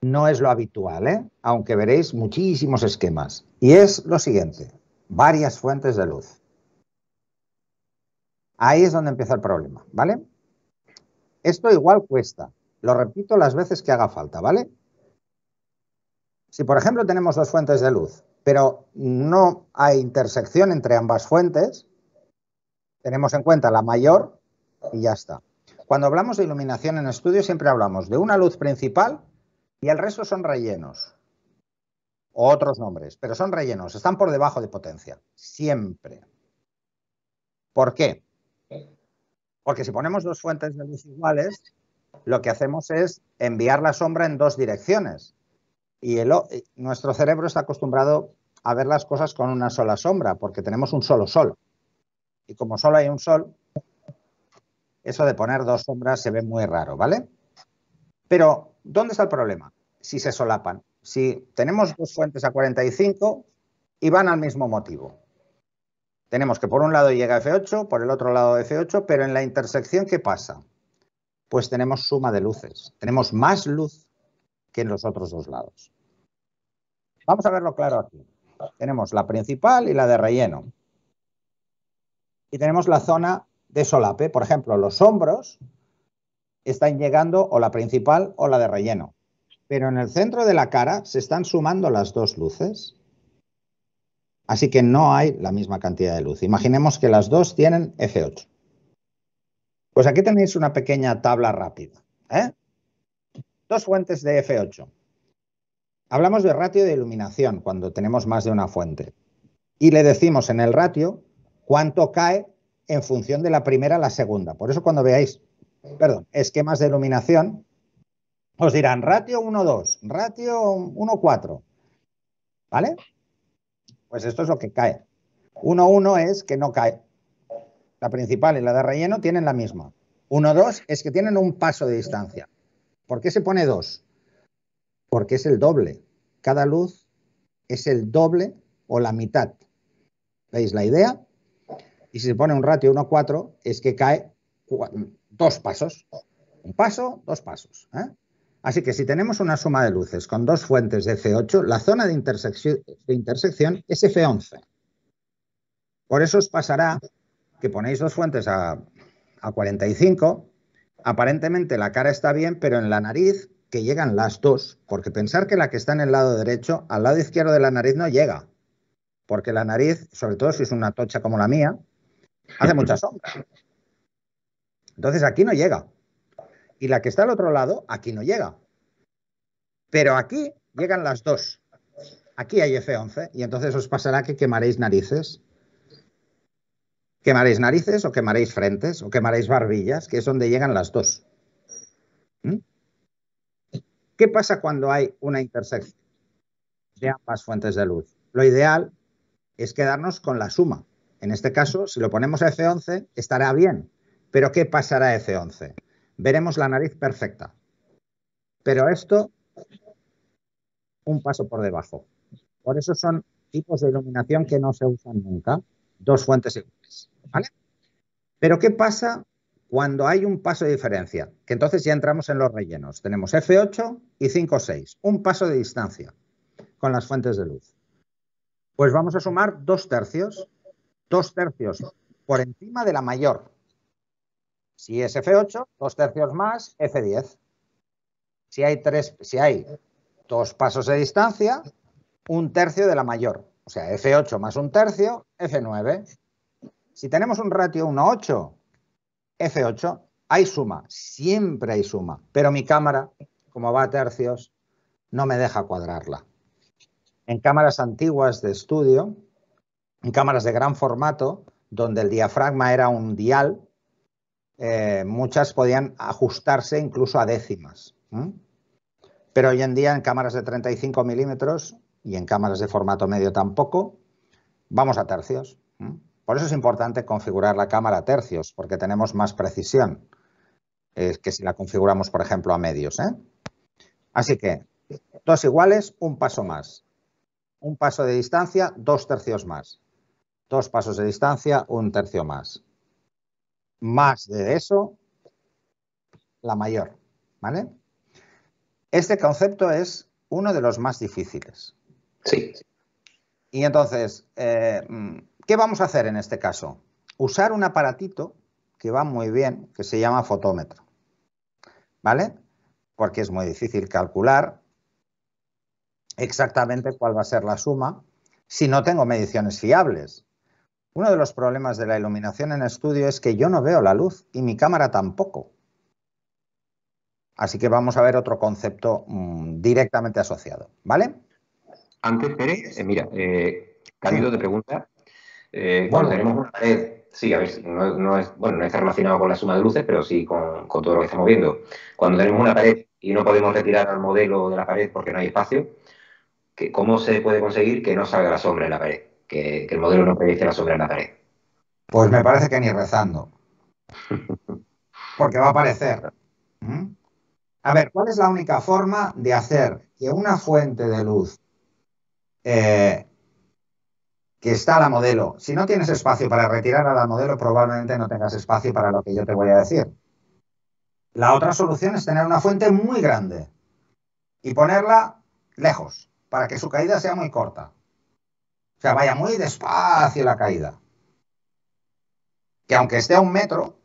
no es lo habitual, ¿eh? aunque veréis muchísimos esquemas. Y es lo siguiente, varias fuentes de luz. Ahí es donde empieza el problema, ¿vale? Esto igual cuesta. Lo repito las veces que haga falta, ¿vale? Si, por ejemplo, tenemos dos fuentes de luz, pero no hay intersección entre ambas fuentes, tenemos en cuenta la mayor y ya está. Cuando hablamos de iluminación en estudio, siempre hablamos de una luz principal y el resto son rellenos o otros nombres, pero son rellenos, están por debajo de potencia, siempre. ¿Por qué? Porque si ponemos dos fuentes de luz iguales, lo que hacemos es enviar la sombra en dos direcciones. Y nuestro cerebro está acostumbrado a ver las cosas con una sola sombra, porque tenemos un solo sol. Y como solo hay un sol, eso de poner dos sombras se ve muy raro, ¿vale? Pero, ¿dónde está el problema? Si se solapan. Si tenemos dos fuentes a 45 y van al mismo motivo. Tenemos que por un lado llega F8, por el otro lado F8, pero en la intersección, ¿qué pasa? Pues tenemos suma de luces. Tenemos más luz que en los otros dos lados. Vamos a verlo claro aquí. Tenemos la principal y la de relleno. Y tenemos la zona de solape. Por ejemplo, los hombros están llegando o la principal o la de relleno. Pero en el centro de la cara se están sumando las dos luces. Así que no hay la misma cantidad de luz. Imaginemos que las dos tienen F8. Pues aquí tenéis una pequeña tabla rápida. ¿eh? Dos fuentes de F8. Hablamos de ratio de iluminación cuando tenemos más de una fuente. Y le decimos en el ratio cuánto cae en función de la primera a la segunda. Por eso cuando veáis, perdón, esquemas de iluminación, os dirán ratio 1, 2, ratio 1, 4. ¿Vale? Pues esto es lo que cae. 1-1 es que no cae. La principal y la de relleno tienen la misma. 1-2 es que tienen un paso de distancia. ¿Por qué se pone 2? Porque es el doble. Cada luz es el doble o la mitad. ¿Veis la idea? Y si se pone un ratio 1-4 es que cae dos pasos. Un paso, dos pasos. ¿eh? Así que si tenemos una suma de luces con dos fuentes de F8, la zona de, intersección, es F11. Por eso os pasará que ponéis dos fuentes a, a 45, aparentemente la cara está bien, pero en la nariz que llegan las dos, porque pensar que la que está en el lado derecho, al lado izquierdo de la nariz no llega, porque la nariz, sobre todo si es una tocha como la mía, hace mucha sombra. Entonces aquí no llega y la que está al otro lado, aquí no llega. Pero aquí llegan las dos. Aquí hay F11 y entonces os pasará que quemaréis narices. Quemaréis narices o quemaréis frentes o quemaréis barbillas, que es donde llegan las dos. ¿Mm? ¿Qué pasa cuando hay una intersección de ambas fuentes de luz? Lo ideal es quedarnos con la suma. En este caso, si lo ponemos a F11, estará bien. Pero ¿qué pasará a F11? veremos la nariz perfecta. Pero esto, un paso por debajo. Por eso son tipos de iluminación que no se usan nunca, dos fuentes iguales. Pero ¿qué pasa cuando hay un paso de diferencia? Que entonces ya entramos en los rellenos. Tenemos F8 y 5,6, un paso de distancia con las fuentes de luz. Pues vamos a sumar dos tercios, dos tercios por encima de la mayor, si es F8, dos tercios más, F10. Si hay, tres, si hay dos pasos de distancia, un tercio de la mayor. O sea, F8 más un tercio, F9. Si tenemos un ratio 1.8, F8, hay suma, siempre hay suma. Pero mi cámara, como va a tercios, no me deja cuadrarla. En cámaras antiguas de estudio, en cámaras de gran formato, donde el diafragma era un dial, eh, muchas podían ajustarse incluso a décimas. Pero hoy en día en cámaras de 35 milímetros y en cámaras de formato medio tampoco, vamos a tercios. Por eso es importante configurar la cámara a tercios, porque tenemos más precisión eh, que si la configuramos, por ejemplo, a medios. ¿eh? Así que dos iguales, un paso más. Un paso de distancia, dos tercios más. Dos pasos de distancia, un tercio más más de eso, la mayor. ¿Vale? Este concepto es uno de los más difíciles. Sí. Y entonces, eh, mm, ¿qué vamos a hacer en este caso? Usar un aparatito que va muy bien, que se llama fotómetro. ¿Vale? Porque es muy difícil calcular exactamente cuál va a ser la suma si no tengo mediciones fiables. Uno de los problemas de la iluminación en estudio es que yo no veo la luz y mi cámara tampoco. Así que vamos a ver otro concepto mm, directamente asociado, ¿vale? Antes, Pérez, eh, mira, eh, pregunta. Eh, bueno, eh. tenemos una pared... sí, a ver, no, es, bueno, está relacionado con la suma de luces, pero sí con, con todo lo que estamos viendo. Cuando tenemos una pared y no podemos retirar al modelo de la pared porque no hay espacio, ¿cómo se puede conseguir que no salga la sombra en la pared? que, el modelo no predice la sobre la pared. Pues me parece que ni rezando. Porque va a aparecer. ¿Mm? A ver, ¿cuál es la única forma de hacer que una fuente de luz eh, que está a la modelo, si no tienes espacio para retirar a la modelo, probablemente no tengas espacio para lo que yo te voy a decir. La otra solución es tener una fuente muy grande y ponerla lejos, para que su caída sea muy corta sea, vaya muy despacio la caída. Que aunque esté a un metro,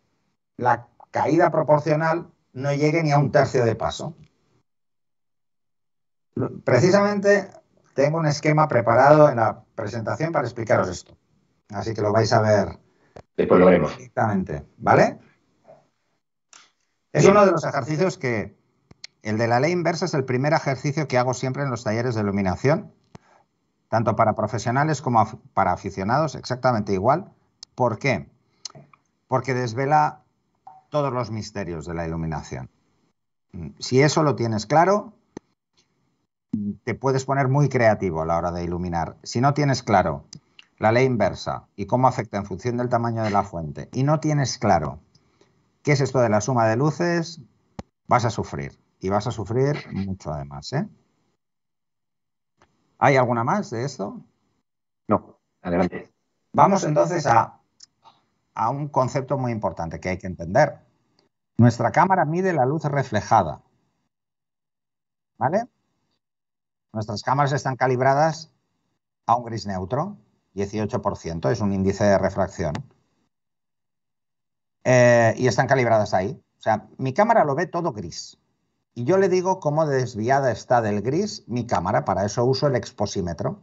la caída proporcional no llegue ni a un tercio de paso. Precisamente tengo un esquema preparado en la presentación para explicaros esto. Así que lo vais a ver. Después lo veremos. Exactamente, ¿vale? Es uno de los ejercicios que, el de la ley inversa es el primer ejercicio que hago siempre en los talleres de iluminación tanto para profesionales como para aficionados, exactamente igual. ¿Por qué? Porque desvela todos los misterios de la iluminación. Si eso lo tienes claro, te puedes poner muy creativo a la hora de iluminar. Si no tienes claro la ley inversa y cómo afecta en función del tamaño de la fuente, y no tienes claro qué es esto de la suma de luces, vas a sufrir. Y vas a sufrir mucho además. ¿eh? ¿Hay alguna más de esto? No, adelante. Vamos entonces a, un concepto muy importante que hay que entender. Nuestra cámara mide la luz reflejada. ¿Vale? Nuestras cámaras están calibradas a un gris neutro, 18%, es un índice de refracción. Eh, y están calibradas ahí. O sea, mi cámara lo ve todo gris y yo le digo cómo desviada está del gris mi cámara, para eso uso el exposímetro.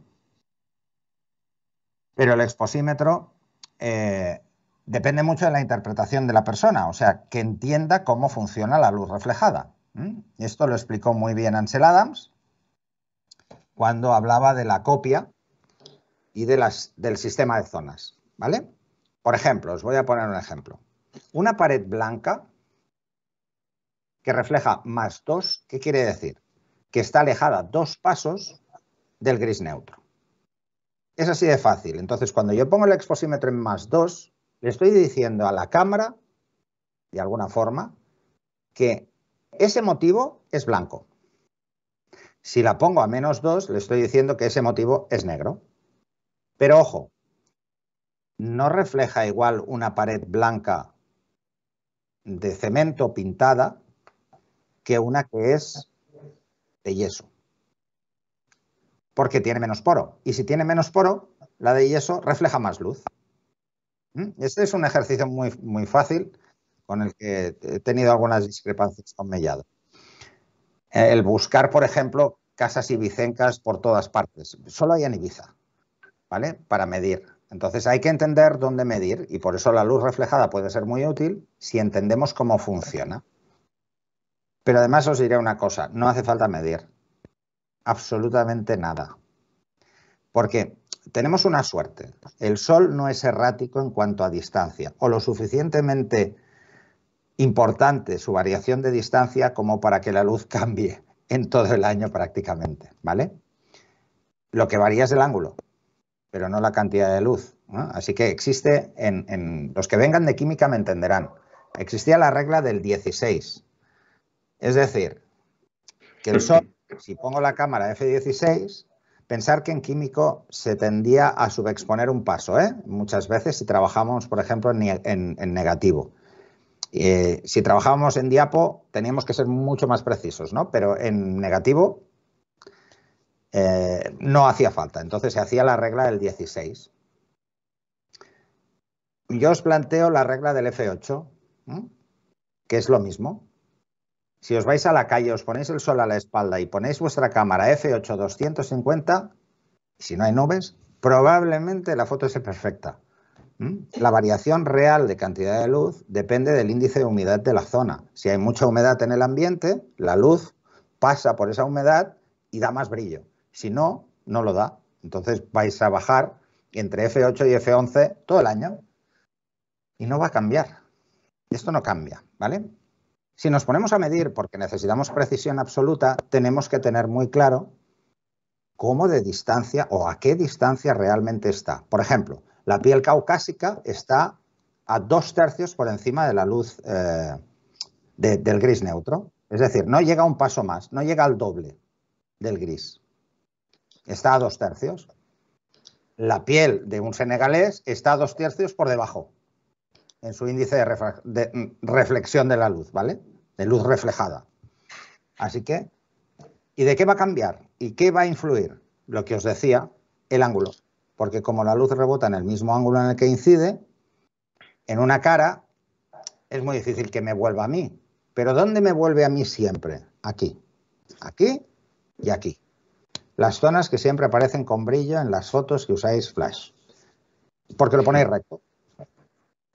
Pero el exposímetro eh, depende mucho de la interpretación de la persona, o sea, que entienda cómo funciona la luz reflejada. Esto lo explicó muy bien Ansel Adams cuando hablaba de la copia y del sistema de zonas, ¿vale? Por ejemplo, os voy a poner un ejemplo. Una pared blanca que refleja más 2, ¿qué quiere decir? Que está alejada dos pasos del gris neutro. Es así de fácil. Entonces, cuando yo pongo el exposímetro en más 2, le estoy diciendo a la cámara, de alguna forma, que ese motivo es blanco. Si la pongo a menos 2, le estoy diciendo que ese motivo es negro. Pero ojo, no refleja igual una pared blanca de cemento pintada que una que es de yeso. Porque tiene menos poro. Y si tiene menos poro, la de yeso refleja más luz. ¿Mm? Este es un ejercicio muy, muy fácil con el que he tenido algunas discrepancias con Mellado. El buscar, por ejemplo, casas ibicencas por todas partes. Solo hay en Ibiza, ¿vale? Para medir. Entonces hay que entender dónde medir y por eso la luz reflejada puede ser muy útil si entendemos cómo funciona. Pero además os diré una cosa, no hace falta medir absolutamente nada. Porque tenemos una suerte. El Sol no es errático en cuanto a distancia, o lo suficientemente importante su variación de distancia como para que la luz cambie en todo el año prácticamente, ¿vale? Lo que varía es el ángulo, pero no la cantidad de luz. Así que existe, en, los que vengan de química me entenderán, existía la regla del 16, es decir, que el Sol, si pongo la cámara F16, pensar que en químico se tendía a subexponer un paso, ¿eh? muchas veces si trabajamos, por ejemplo, en, negativo. Eh, si trabajábamos en diapo, teníamos que ser mucho más precisos, ¿no? Pero en negativo eh, no hacía falta. Entonces se hacía la regla del 16. Yo os planteo la regla del F8, que es lo mismo. Si os vais a la calle, os ponéis el sol a la espalda y ponéis vuestra cámara F8 250, si no hay nubes, probablemente la foto sea perfecta. ¿Mm? La variación real de cantidad de luz depende del índice de humedad de la zona. Si hay mucha humedad en el ambiente, la luz pasa por esa humedad y da más brillo. Si no, no lo da. Entonces vais a bajar entre F8 y F11 todo el año. Y no va a cambiar. Esto no cambia, ¿vale? Si nos ponemos a medir, porque necesitamos precisión absoluta, tenemos que tener muy claro cómo de distancia o a qué distancia realmente está. Por ejemplo, la piel caucásica está a dos tercios por encima de la luz eh, del gris neutro. Es decir, no llega un paso más, no llega al doble del gris. Está a dos tercios. La piel de un senegalés está a dos tercios por debajo en su índice de, mm, reflexión de la luz, ¿vale? De luz reflejada. Así que, ¿y de qué va a cambiar? ¿Y qué va a influir? Lo que os decía, el ángulo. Porque como la luz rebota en el mismo ángulo en el que incide, en una cara, es muy difícil que me vuelva a mí. Pero ¿dónde me vuelve a mí siempre? Aquí. Aquí y aquí. Las zonas que siempre aparecen con brillo en las fotos que usáis flash. Porque lo ponéis recto.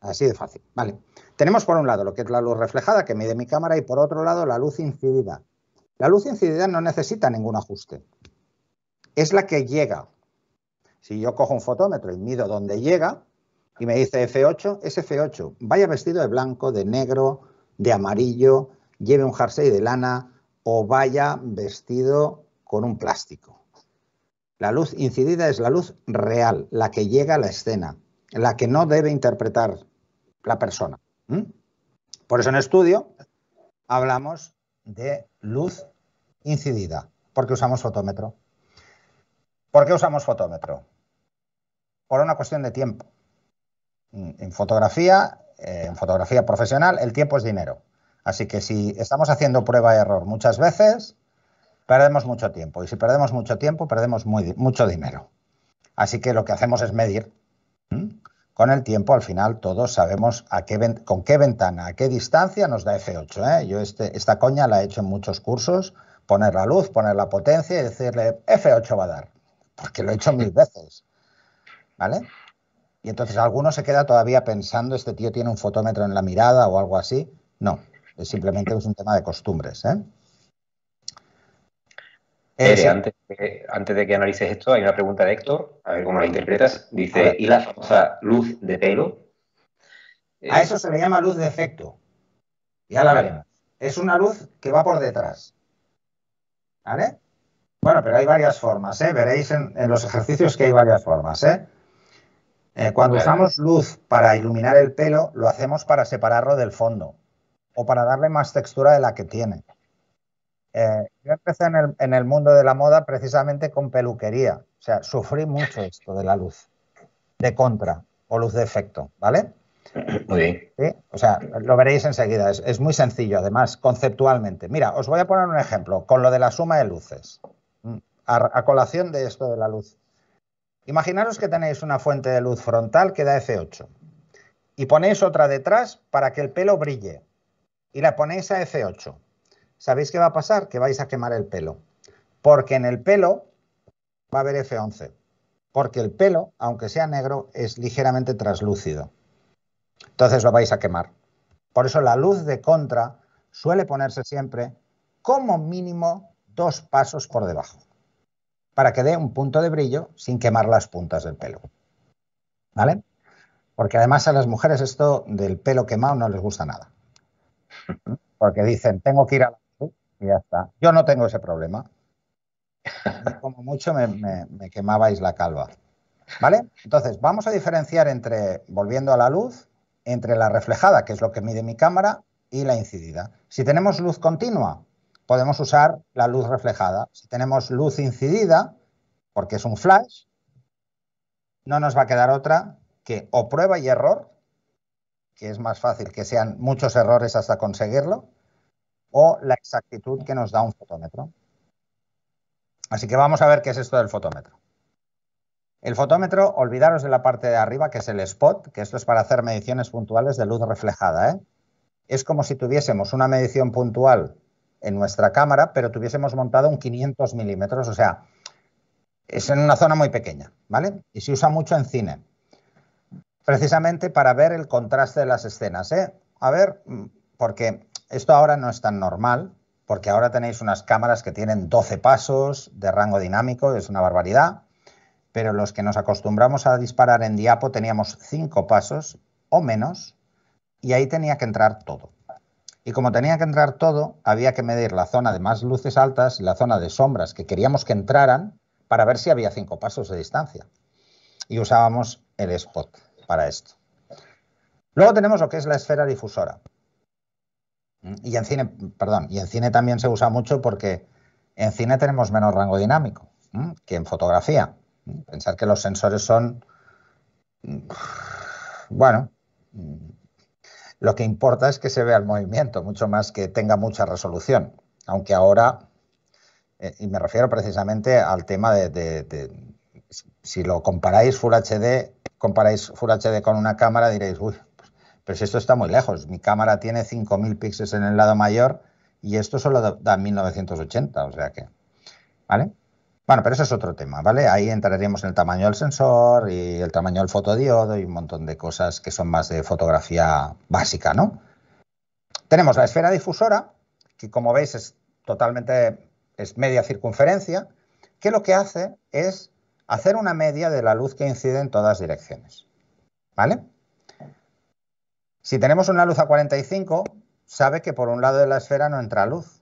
Así de fácil. Vale. Tenemos por un lado lo que es la luz reflejada que mide mi cámara y por otro lado la luz incidida. La luz incidida no necesita ningún ajuste. Es la que llega. Si yo cojo un fotómetro y mido dónde llega y me dice F8, es F8. Vaya vestido de blanco, de negro, de amarillo, lleve un jersey de lana o vaya vestido con un plástico. La luz incidida es la luz real, la que llega a la escena, la que no debe interpretar la persona. Por eso en estudio hablamos de luz incidida, porque usamos fotómetro. ¿Por qué usamos fotómetro? Por una cuestión de tiempo. Mm, en fotografía, eh, en fotografía profesional, el tiempo es dinero. Así que si estamos haciendo prueba y error muchas veces, perdemos mucho tiempo. Y si perdemos mucho tiempo, perdemos mucho dinero. Así que lo que hacemos es medir con el tiempo, al final, todos sabemos a qué con qué ventana, a qué distancia nos da F8. ¿eh? Yo este, esta coña la he hecho en muchos cursos, poner la luz, poner la potencia y decirle F8 va a dar, porque lo he hecho mil veces. ¿Vale? Y entonces alguno se queda todavía pensando, este tío tiene un fotómetro en la mirada o algo así. No, es simplemente es un tema de costumbres. ¿eh? Eh, antes, de, que analices esto, hay una pregunta de Héctor, a ver cómo la interpretas. Dice, ¿y la famosa luz de pelo? A eso se le llama luz de efecto. Ya la veremos. Es una luz que va por detrás. ¿Vale? Bueno, pero hay varias formas, ¿eh? Veréis en, los ejercicios que hay varias formas, ¿eh? cuando usamos luz para iluminar el pelo, lo hacemos para separarlo del fondo o para darle más textura de la que tiene. Eh, yo empecé en el, mundo de la moda precisamente con peluquería. O sea, sufrí mucho esto de la luz, de contra o luz de efecto, ¿vale? Muy bien. O sea, lo veréis enseguida. Es, muy sencillo, además, conceptualmente. Mira, os voy a poner un ejemplo con lo de la suma de luces. Mm, a, a colación de esto de la luz. Imaginaros que tenéis una fuente de luz frontal que da F8 y ponéis otra detrás para que el pelo brille y la ponéis a F8. ¿sabéis qué va a pasar? Que vais a quemar el pelo. Porque en el pelo va a haber F11. Porque el pelo, aunque sea negro, es ligeramente translúcido. Entonces lo vais a quemar. Por eso la luz de contra suele ponerse siempre como mínimo dos pasos por debajo, para que dé un punto de brillo sin quemar las puntas del pelo. ¿Vale? Porque además a las mujeres esto del pelo quemado no les gusta nada. Porque dicen, tengo que ir a ya está. Yo no tengo ese problema. Como mucho me, me quemabais la calva. ¿Vale? Entonces, vamos a diferenciar entre, volviendo a la luz, entre la reflejada, que es lo que mide mi cámara, y la incidida. Si tenemos luz continua, podemos usar la luz reflejada. Si tenemos luz incidida, porque es un flash, no nos va a quedar otra que o prueba y error, que es más fácil que sean muchos errores hasta conseguirlo, o la exactitud que nos da un fotómetro. Así que vamos a ver qué es esto del fotómetro. El fotómetro, olvidaros de la parte de arriba, que es el spot, que esto es para hacer mediciones puntuales de luz reflejada. ¿eh? Es como si tuviésemos una medición puntual en nuestra cámara, pero tuviésemos montado un 500 milímetros, o sea, es en una zona muy pequeña, ¿vale? Y se usa mucho en cine, precisamente para ver el contraste de las escenas. ¿eh? A ver, mm, porque esto ahora no es tan normal, porque ahora tenéis unas cámaras que tienen 12 pasos de rango dinámico, es una barbaridad, pero los que nos acostumbramos a disparar en diapo teníamos 5 pasos o menos, y ahí tenía que entrar todo. Y como tenía que entrar todo, había que medir la zona de más luces altas y la zona de sombras que queríamos que entraran para ver si había 5 pasos de distancia. Y usábamos el spot para esto. Luego tenemos lo que es la esfera difusora. Y en cine, perdón, y en cine también se usa mucho porque en cine tenemos menos rango dinámico que en fotografía. Pensar que los sensores son, bueno, lo que importa es que se vea el movimiento, mucho más que tenga mucha resolución. Aunque ahora, eh, y me refiero precisamente al tema de, de, si lo comparáis Full HD, comparáis Full HD con una cámara, diréis, uy, pero pues si esto está muy lejos, mi cámara tiene 5000 píxeles en el lado mayor y esto solo da, 1980, o sea que. ¿Vale? Bueno, pero eso es otro tema, ¿vale? Ahí entraríamos en el tamaño del sensor y el tamaño del fotodiodo y un montón de cosas que son más de fotografía básica, ¿no? Tenemos la esfera difusora, que como veis es totalmente, es media circunferencia, que lo que hace es hacer una media de la luz que incide en todas direcciones, ¿vale? Si tenemos una luz a 45, sabe que por un lado de la esfera no entra luz.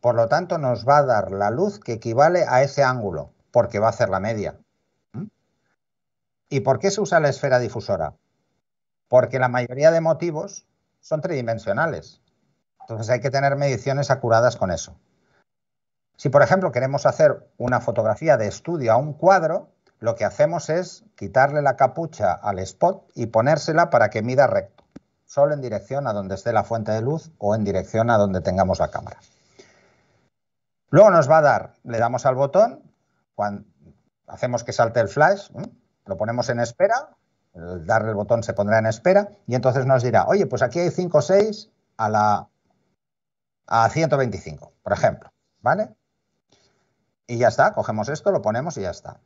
Por lo tanto, nos va a dar la luz que equivale a ese ángulo, porque va a hacer la media. ¿Mm? ¿Y por qué se usa la esfera difusora? Porque la mayoría de motivos son tridimensionales. Entonces hay que tener mediciones acuradas con eso. Si, por ejemplo, queremos hacer una fotografía de estudio a un cuadro, lo que hacemos es quitarle la capucha al spot y ponérsela para que mida recto solo en dirección a donde esté la fuente de luz o en dirección a donde tengamos la cámara. Luego nos va a dar, le damos al botón, cuando hacemos que salte el flash, lo ponemos en espera, el darle el botón se pondrá en espera y entonces nos dirá, oye, pues aquí hay 5 6 a la a 125, por ejemplo, ¿vale? Y ya está, cogemos esto, lo ponemos y ya está.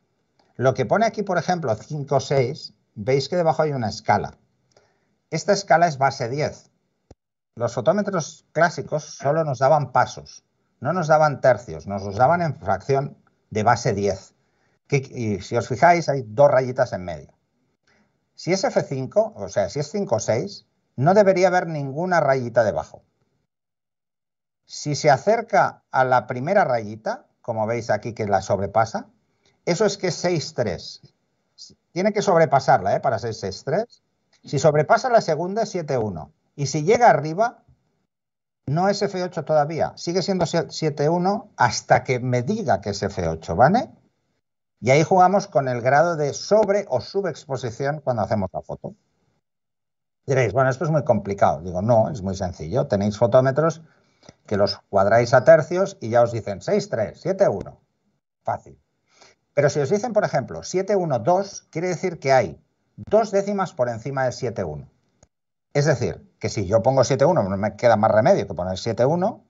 Lo que pone aquí, por ejemplo, 5 6, veis que debajo hay una escala. Esta escala es base 10. Los fotómetros clásicos solo nos daban pasos, no nos daban tercios, nos los daban en fracción de base 10. y si os fijáis, hay dos rayitas en medio. Si es F5, o sea, si es 5 o 6, no debería haber ninguna rayita debajo. Si se acerca a la primera rayita, como veis aquí que la sobrepasa, eso es que es 6.3. Tiene que sobrepasarla ¿eh? para ser 6.3 si sobrepasa la segunda es 7-1. Y si llega arriba, no es F8 todavía. Sigue siendo 7-1 hasta que me diga que es F8, ¿vale? Y ahí jugamos con el grado de sobre o subexposición cuando hacemos la foto. Diréis, bueno, esto es muy complicado. Digo, no, es muy sencillo. Tenéis fotómetros que los cuadráis a tercios y ya os dicen 6-3, 7-1. Fácil. Pero si os dicen, por ejemplo, 7-1-2, quiere decir que hay dos décimas por encima del 7,1. Es decir, que si yo pongo 7,1, no me queda más remedio que poner 7,1,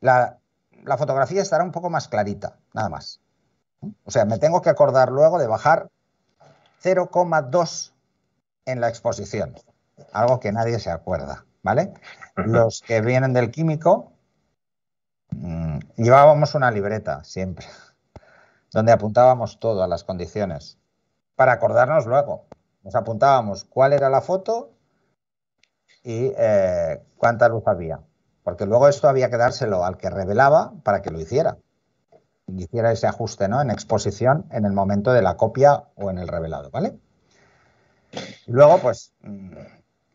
la, la fotografía estará un poco más clarita, nada más. O sea, me tengo que acordar luego de bajar 0,2 en la exposición, algo que nadie se acuerda, ¿vale? Los que vienen del químico, mm, llevábamos una libreta siempre, donde apuntábamos todo a las condiciones para acordarnos luego. Nos apuntábamos cuál era la foto y eh, cuánta luz había. Porque luego esto había que dárselo al que revelaba para que lo hiciera. Y hiciera ese ajuste ¿no? en exposición en el momento de la copia o en el revelado. ¿vale? luego, pues, mm,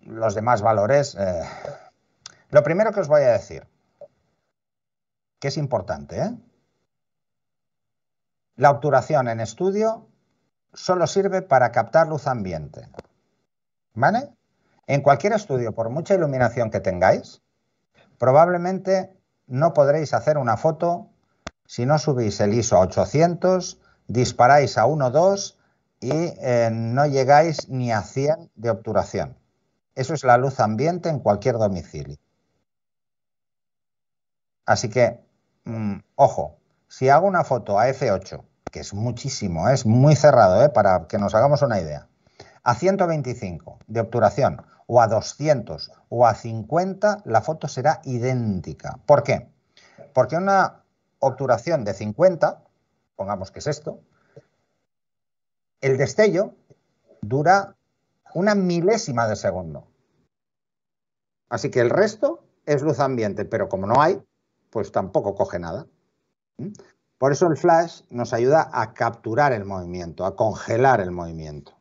los demás valores. Eh, lo primero que os voy a decir, que es importante, ¿eh? La obturación en estudio solo sirve para captar luz ambiente. ¿Vale? En cualquier estudio, por mucha iluminación que tengáis, probablemente no podréis hacer una foto si no subís el ISO a 800, disparáis a 1 2 y eh, no llegáis ni a 100 de obturación. Eso es la luz ambiente en cualquier domicilio. Así que, mm, ojo, si hago una foto a F8 es muchísimo, es muy cerrado, ¿eh? para que nos hagamos una idea, a 125 de obturación o a 200 o a 50, la foto será idéntica. ¿Por qué? Porque una obturación de 50, pongamos que es esto, el destello dura una milésima de segundo. Así que el resto es luz ambiente, pero como no hay, pues tampoco coge nada. ¿Mm? Por eso el flash nos ayuda a capturar el movimiento, a congelar el movimiento.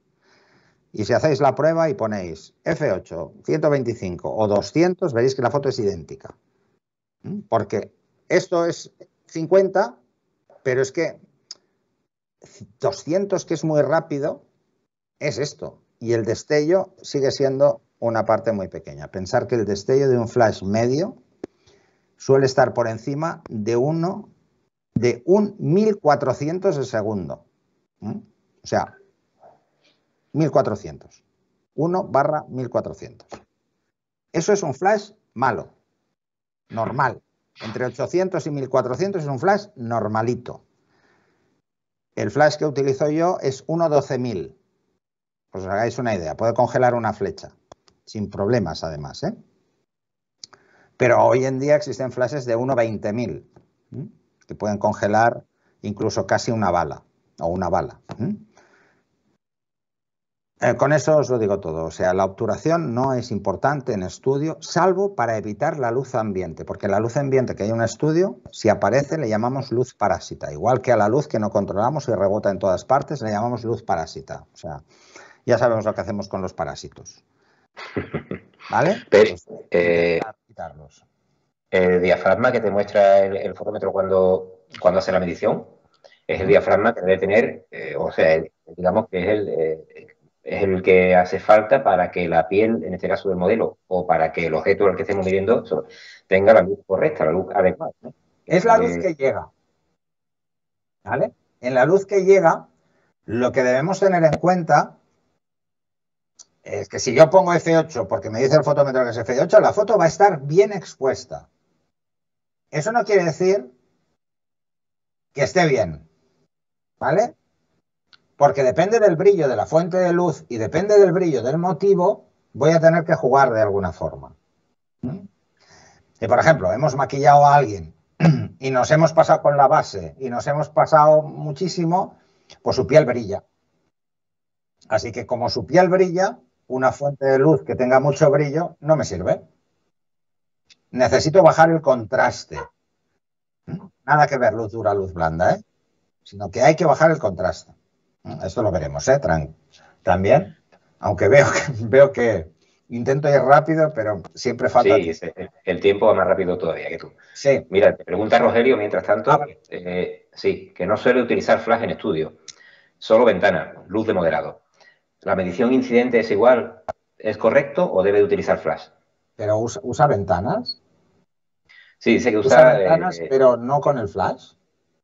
Y si hacéis la prueba y ponéis F8, 125 o 200, veréis que la foto es idéntica. ¿Mm? Porque esto es 50, pero es que 200, que es muy rápido, es esto. Y el destello sigue siendo una parte muy pequeña. Pensar que el destello de un flash medio suele estar por encima de 1 de un 1400 el segundo. O sea, 1400. 1 barra 1400. Eso es un flash malo, normal. Entre 800 y 1400 es un flash normalito. El flash que utilizo yo es 1.12.000. Pues os hagáis una idea, puede congelar una flecha, sin problemas además. ¿eh? Pero hoy en día existen flashes de 1.20.000 que pueden congelar incluso casi una bala o una bala. Eh, con eso os lo digo todo. O sea, la obturación no es importante en estudio, salvo para evitar la luz ambiente, porque la luz ambiente que hay en un estudio, si aparece, le llamamos luz parásita. Igual que a la luz que no controlamos y rebota en todas partes, le llamamos luz parásita. O sea, ya sabemos lo que hacemos con los parásitos. ¿Vale? Pero, pues, eh, el diafragma que te muestra el, fotómetro cuando, cuando hace la medición es el diafragma que debe tener, eh, o sea, digamos que es el, eh, es el que hace falta para que la piel, en este caso del modelo, o para que el objeto al que estemos midiendo tenga la luz correcta, la luz adecuada. Es la luz eh, que llega. En la luz que llega, lo que debemos tener en cuenta es que si yo pongo F8 porque me dice el fotómetro que es F8, la foto va a estar bien expuesta. Eso no quiere decir que esté bien, ¿vale? Porque depende del brillo de la fuente de luz y depende del brillo del motivo, voy a tener que jugar de alguna forma. Si, por ejemplo, hemos maquillado a alguien y nos hemos pasado con la base y nos hemos pasado muchísimo, pues su piel brilla. Así que como su piel brilla, una fuente de luz que tenga mucho brillo no me sirve. Necesito bajar el contraste. Nada que ver luz dura, luz blanda, ¿eh? sino que hay que bajar el contraste. Esto lo veremos, ¿eh? También, aunque veo que, veo que intento ir rápido, pero siempre falta. Sí, el tiempo va más rápido todavía que tú. Sí. Mira, te pregunta Rogelio, mientras tanto, ah, eh, sí, que no suele utilizar flash en estudio, solo ventana, luz de moderado. ¿La medición incidente es igual, es correcto o debe utilizar flash? ¿Pero usa, ventanas? Sí, dice que usa, ventanas, eh, pero no con el flash.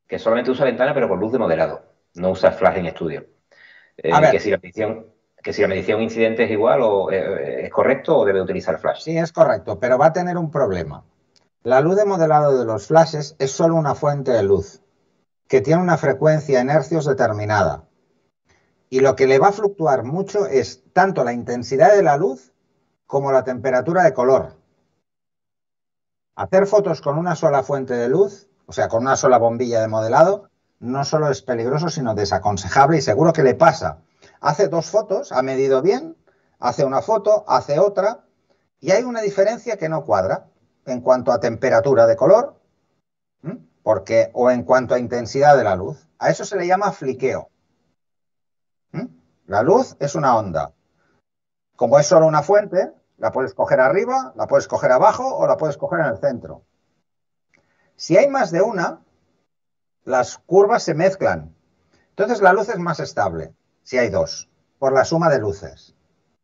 Que solamente usa ventanas, pero con luz de moderado. No usa flash en estudio. Eh, que si la medición, que si la medición incidente es igual o eh, es correcto o debe utilizar flash. Sí, es correcto, pero va a tener un problema. La luz de modelado de los flashes es solo una fuente de luz que tiene una frecuencia en hercios determinada. Y lo que le va a fluctuar mucho es tanto la intensidad de la luz como la temperatura de color. Hacer fotos con una sola fuente de luz, o sea, con una sola bombilla de modelado, no solo es peligroso, sino desaconsejable y seguro que le pasa. Hace dos fotos, ha medido bien, hace una foto, hace otra, y hay una diferencia que no cuadra en cuanto a temperatura de color, porque o en cuanto a intensidad de la luz. A eso se le llama fliqueo. La luz es una onda. Como es solo una fuente, la puedes coger arriba, la puedes coger abajo o la puedes coger en el centro. Si hay más de una, las curvas se mezclan. Entonces la luz es más estable si hay dos, por la suma de luces.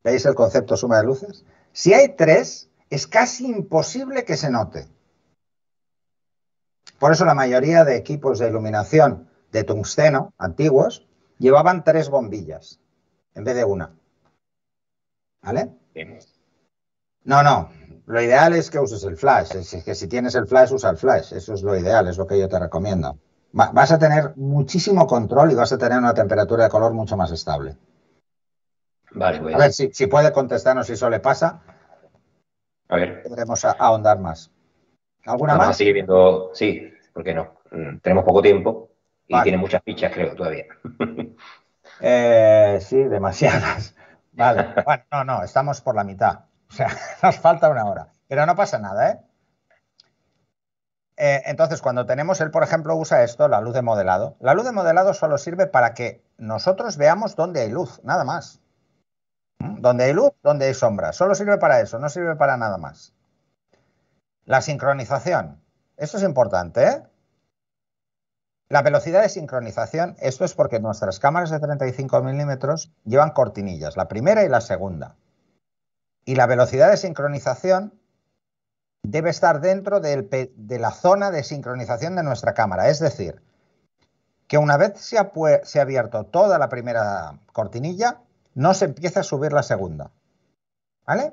¿Veis el concepto suma de luces? Si hay tres, es casi imposible que se note. Por eso la mayoría de equipos de iluminación de tungsteno antiguos llevaban tres bombillas en vez de una. ¿Vale? No, no. Lo ideal es que uses el flash. Es que si tienes el flash, usa el flash. Eso es lo ideal, es lo que yo te recomiendo. vas a tener muchísimo control y vas a tener una temperatura de color mucho más estable. Vale, voy a, pues. ver si, puede contestarnos si eso le pasa. A ver. Podremos ahondar más. ¿Alguna más? viendo, sí, porque no. Mm, tenemos poco tiempo y tiene muchas fichas, creo, todavía. Eh, sí, demasiadas. Vale. Bueno, no, no, estamos por la mitad. O sea, nos falta una hora. Pero no pasa nada, ¿eh? eh entonces, cuando tenemos, él por ejemplo usa esto, la luz de modelado. La luz de modelado solo sirve para que nosotros veamos dónde hay luz, nada más. ¿Mm? Donde hay luz, donde hay sombra. Solo sirve para eso, no sirve para nada más. La sincronización. Esto es importante, ¿eh? La velocidad de sincronización, esto es porque nuestras cámaras de 35 milímetros llevan cortinillas, la primera y la segunda. Y la velocidad de sincronización debe estar dentro de la zona de sincronización de nuestra cámara. Es decir, que una vez se ha, abierto toda la primera cortinilla, no se empieza a subir la segunda. ¿Vale?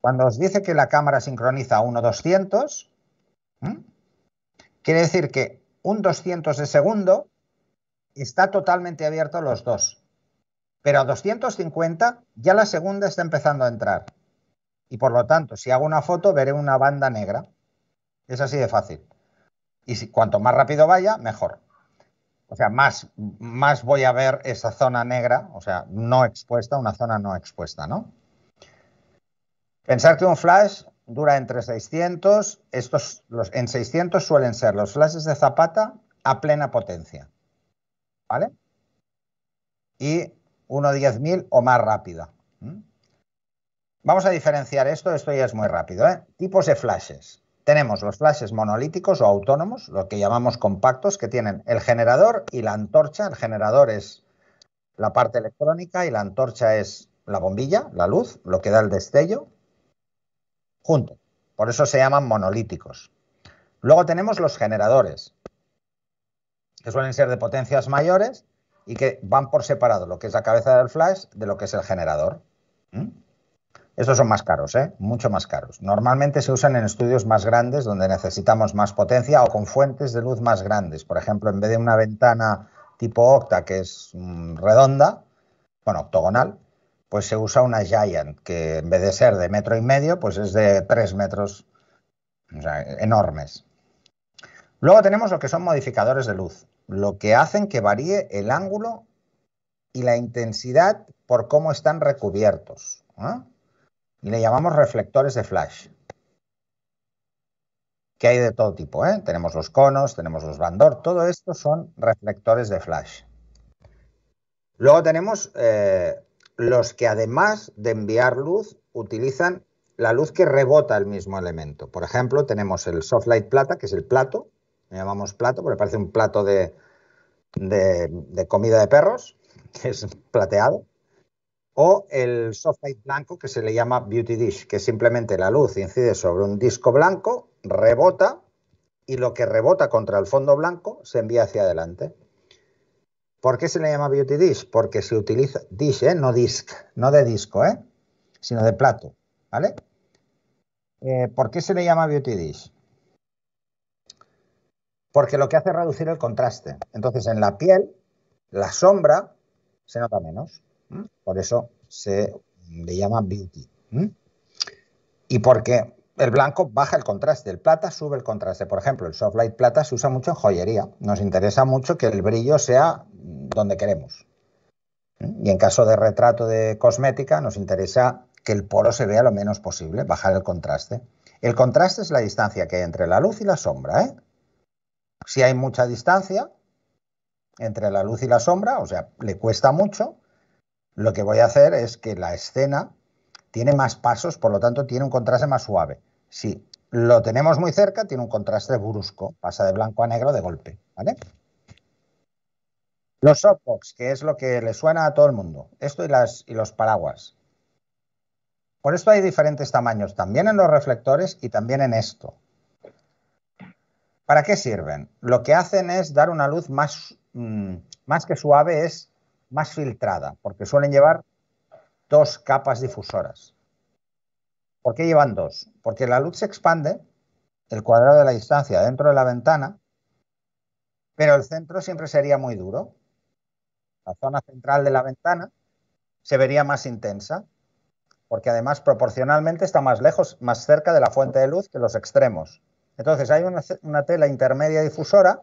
Cuando os dice que la cámara sincroniza a 200 quiere decir que un 200 de segundo está totalmente abierto los dos. Pero a 250 ya la segunda está empezando a entrar. Y por lo tanto, si hago una foto, veré una banda negra. Es así de fácil. Y si, cuanto más rápido vaya, mejor. O sea, más, más voy a ver esa zona negra, o sea, no expuesta, una zona no expuesta, ¿no? Pensar que un flash dura entre 600, estos los, en 600 suelen ser los flashes de zapata a plena potencia, ¿vale? Y 1 10.000 o más rápida. ¿Mm? Vamos a diferenciar esto, esto ya es muy rápido. ¿eh? Tipos de flashes. Tenemos los flashes monolíticos o autónomos, Lo que llamamos compactos, que tienen el generador y la antorcha. El generador es la parte electrónica y la antorcha es la bombilla, la luz, lo que da el destello, Junto. Por eso se llaman monolíticos. Luego tenemos los generadores, que suelen ser de potencias mayores y que van por separado lo que es la cabeza del flash de lo que es el generador. ¿Mm? Estos son más caros, ¿eh? mucho más caros. Normalmente se usan en estudios más grandes donde necesitamos más potencia o con fuentes de luz más grandes. Por ejemplo, en vez de una ventana tipo octa que es mm, redonda, bueno, octogonal, pues se usa una Giant que en vez de ser de metro y medio, pues es de tres metros, enormes. Luego tenemos lo que son modificadores de luz lo que hacen que varíe el ángulo y la intensidad por cómo están recubiertos. ¿eh? Y le llamamos reflectores de flash. Que hay de todo tipo. ¿eh? Tenemos los conos, tenemos los bandor, todo esto son reflectores de flash. Luego tenemos eh, los que además de enviar luz utilizan la luz que rebota el mismo elemento. Por ejemplo, tenemos el soft light plata, que es el plato, le llamamos plato, porque parece un plato de, comida de perros, que es plateado, o el soft light blanco, que se le llama beauty dish, que simplemente la luz incide sobre un disco blanco, rebota, y lo que rebota contra el fondo blanco se envía hacia adelante. ¿Por qué se le llama beauty dish? Porque se utiliza dish, ¿eh? no disc, no de disco, ¿eh? sino de plato, ¿vale? Eh, ¿Por qué se le llama beauty dish? porque lo que hace es reducir el contraste. Entonces, en la piel, la sombra se nota menos. Por eso se le llama beauty. Y porque el blanco baja el contraste, el plata sube el contraste. Por ejemplo, el soft light plata se usa mucho en joyería. Nos interesa mucho que el brillo sea donde queremos. Y en caso de retrato de cosmética, nos interesa que el poro se vea lo menos posible, bajar el contraste. El contraste es la distancia que hay entre la luz y la sombra, ¿eh? si hay mucha distancia entre la luz y la sombra, o sea, le cuesta mucho, lo que voy a hacer es que la escena tiene más pasos, por lo tanto tiene un contraste más suave. Si lo tenemos muy cerca, tiene un contraste brusco, pasa de blanco a negro de golpe, Los softbox, que es lo que le suena a todo el mundo, esto y, las, y los paraguas. Por esto hay diferentes tamaños, también en los reflectores y también en esto. ¿Para qué sirven? Lo que hacen es dar una luz más, mm, más que suave, es más filtrada, porque suelen llevar dos capas difusoras. ¿Por qué llevan dos? Porque la luz se expande, el cuadrado de la distancia dentro de la ventana, pero el centro siempre sería muy duro. La zona central de la ventana se vería más intensa, porque además proporcionalmente está más lejos, más cerca de la fuente de luz que los extremos. Entonces hay una, tela intermedia difusora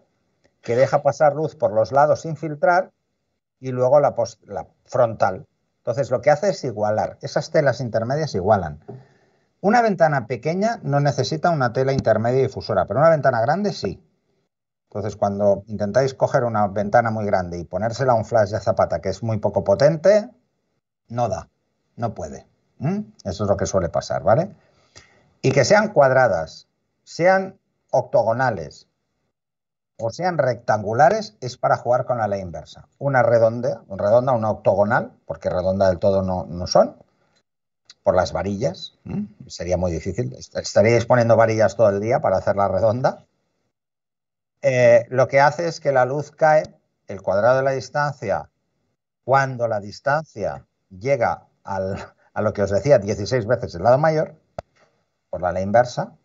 que deja pasar luz por los lados sin filtrar y luego la, la frontal. Entonces lo que hace es igualar. Esas telas intermedias igualan. Una ventana pequeña no necesita una tela intermedia difusora, pero una ventana grande sí. Entonces, cuando intentáis coger una ventana muy grande y ponérsela a un flash de zapata que es muy poco potente, no da, no puede. Eso es lo que suele pasar, ¿vale? Y que sean cuadradas sean octogonales o sean rectangulares, es para jugar con la ley inversa. Una redonda, redonda una octogonal, porque redonda del todo no, son, por las varillas, sería muy difícil. Estaríais poniendo varillas todo el día para la redonda. Eh, lo que hace es que la luz cae, el cuadrado de la distancia, cuando la distancia llega a lo que os decía 16 veces el lado mayor, por la ley inversa,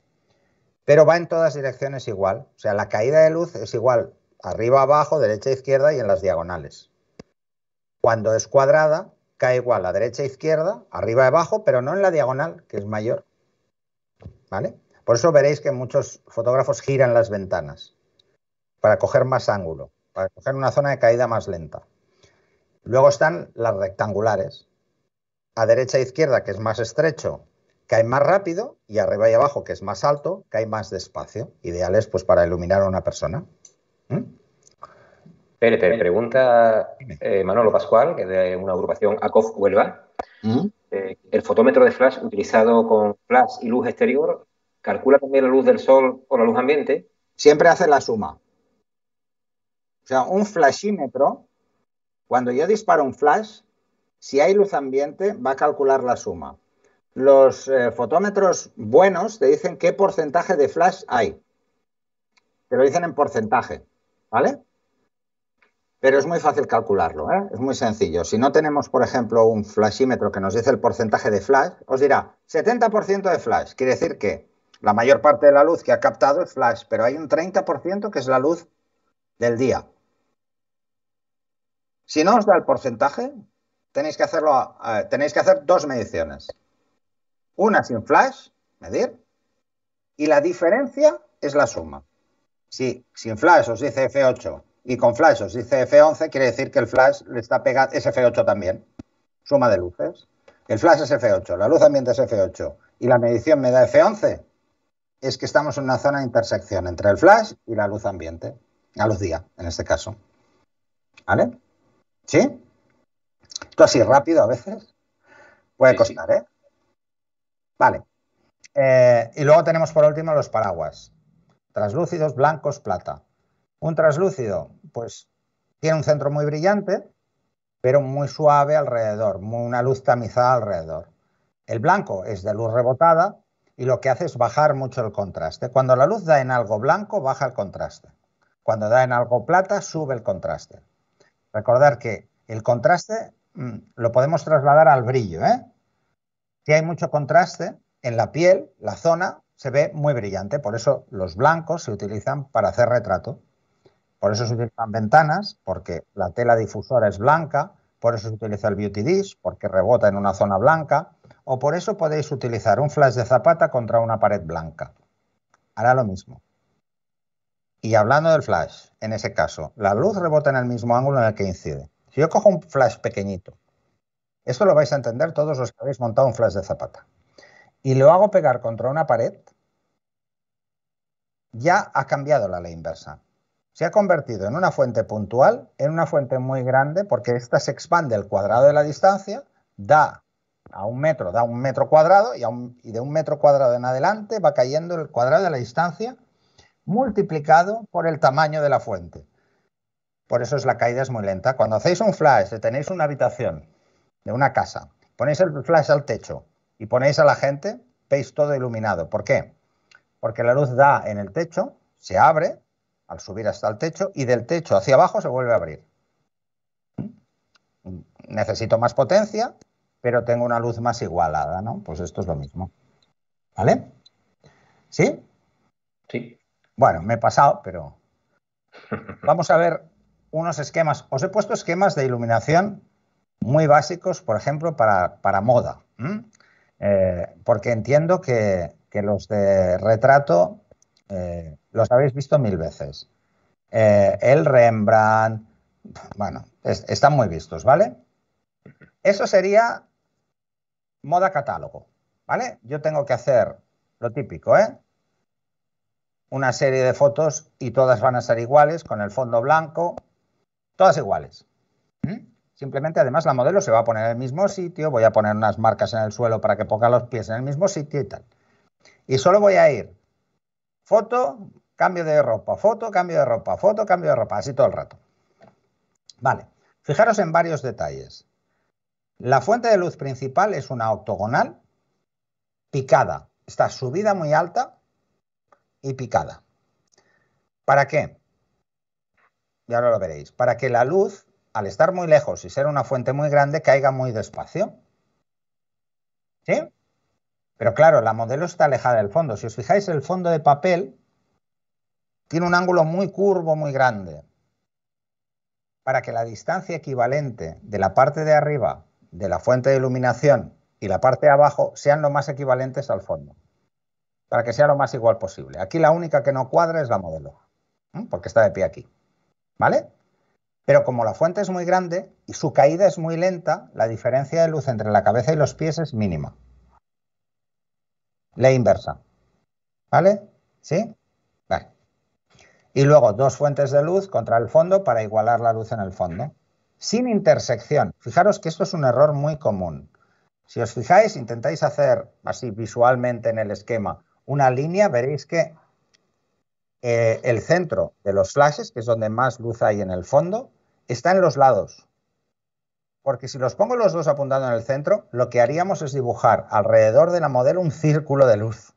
pero va en todas direcciones igual. O sea, la caída de luz es igual arriba, abajo, derecha, izquierda y en las diagonales. Cuando es cuadrada, cae igual a derecha, e izquierda, arriba, abajo, pero no en la diagonal, que es mayor. ¿Vale? Por eso veréis que muchos fotógrafos giran las ventanas para coger más ángulo, para coger una zona de caída más lenta. Luego están las rectangulares. A derecha e izquierda, que es más estrecho, cae más rápido y arriba y abajo, que es más alto, cae más despacio. Ideales pues para iluminar a una persona. ¿Mm? pregunta eh, Manolo Pascual, que es de una agrupación ACOF Huelva. ¿Mm? Eh, el fotómetro de flash utilizado con flash y luz exterior, ¿calcula también la luz del sol o la luz ambiente? Siempre hace la suma. O sea, un flashímetro, cuando yo disparo un flash, si hay luz ambiente, va a calcular la suma los eh, fotómetros buenos te dicen qué porcentaje de flash hay. Te lo dicen en porcentaje, ¿vale? Pero es muy fácil calcularlo, ¿eh? es muy sencillo. Si no tenemos, por ejemplo, un flashímetro que nos dice el porcentaje de flash, os dirá 70% de flash. Quiere decir que la mayor parte de la luz que ha captado es flash, pero hay un 30% que es la luz del día. Si no os da el porcentaje, tenéis que, hacerlo, tenéis que hacer dos mediciones una sin flash, medir, y la diferencia es la suma. Si sin flash os dice F8 y con flash os dice F11, quiere decir que el flash le está pegado es F8 también, suma de luces. El flash es F8, la luz ambiente es F8 y la medición me da F11, es que estamos en una zona de intersección entre el flash y la luz ambiente, a luz día en este caso. ¿Vale? ¿Sí? Esto así rápido a veces puede costar, ¿eh? Vale. Eh, y luego tenemos por último los paraguas. Translúcidos, blancos, plata. Un translúcido, pues tiene un centro muy brillante, pero muy suave alrededor, una luz tamizada alrededor. El blanco es de luz rebotada y lo que hace es bajar mucho el contraste. Cuando la luz da en algo blanco, baja el contraste. Cuando da en algo plata, sube el contraste. Recordar que el contraste mm, lo podemos trasladar al brillo, ¿eh? hay mucho contraste en la piel, la zona se ve muy brillante, por eso los blancos se utilizan para hacer retrato. Por eso se utilizan ventanas, porque la tela difusora es blanca, por eso se utiliza el beauty dish, porque rebota en una zona blanca, o por eso podéis utilizar un flash de zapata contra una pared blanca. Hará lo mismo. Y hablando del flash, en ese caso, la luz rebota en el mismo ángulo en el que incide. Si yo cojo un flash pequeñito esto lo vais a entender todos los que habéis montado un flash de zapata. Y lo hago pegar contra una pared, ya ha cambiado la ley inversa. Se ha convertido en una fuente puntual, en una fuente muy grande, porque esta se expande el cuadrado de la distancia, da a un metro, da un metro cuadrado, y, de un metro cuadrado en adelante va cayendo el cuadrado de la distancia multiplicado por el tamaño de la fuente. Por eso es la caída es muy lenta. Cuando hacéis un flash, tenéis una habitación de una casa, ponéis el flash al techo y ponéis a la gente, veis todo iluminado. ¿Por qué? Porque la luz da en el techo, se abre al subir hasta el techo y del techo hacia abajo se vuelve a abrir. Necesito más potencia, pero tengo una luz más igualada, ¿no? Pues esto es lo mismo. ¿Vale? ¿Sí? Sí. Bueno, me he pasado, pero vamos a ver unos esquemas. Os he puesto esquemas de iluminación muy básicos, por ejemplo, para, moda. Eh, porque entiendo que, los de retrato eh, los habéis visto mil veces. Eh, el Rembrandt, bueno, están muy vistos, ¿vale? Eso sería moda catálogo, ¿vale? Yo tengo que hacer lo típico, ¿eh? Una serie de fotos y todas van a ser iguales, con el fondo blanco, todas iguales. Simplemente, además, la modelo se va a poner en el mismo sitio, voy a poner unas marcas en el suelo para que ponga los pies en el mismo sitio y tal. Y solo voy a ir foto, cambio de ropa, foto, cambio de ropa, foto, cambio de ropa, así todo el rato. Vale, fijaros en varios detalles. La fuente de luz principal es una octogonal picada, está subida muy alta y picada. ¿Para qué? ya ahora lo veréis. Para que la luz al estar muy lejos y ser una fuente muy grande, caiga muy despacio. ¿Sí? Pero claro, la modelo está alejada del fondo. Si os fijáis, el fondo de papel tiene un ángulo muy curvo, muy grande. Para que la distancia equivalente de la parte de arriba de la fuente de iluminación y la parte de abajo sean lo más equivalentes al fondo. Para que sea lo más igual posible. Aquí la única que no cuadra es la modelo. Porque está de pie aquí. ¿Vale? Pero como la fuente es muy grande y su caída es muy lenta, la diferencia de luz entre la cabeza y los pies es mínima. La inversa. ¿Vale? ¿Sí? Vale. Y luego dos fuentes de luz contra el fondo para igualar la luz en el fondo. Sin intersección. Fijaros que esto es un error muy común. Si os fijáis, intentáis hacer así visualmente en el esquema una línea, veréis que eh, el centro de los flashes, que es donde más luz hay en el fondo, está en los lados. Porque si los pongo los dos apuntando en el centro, lo que haríamos es dibujar alrededor de la modelo un círculo de luz.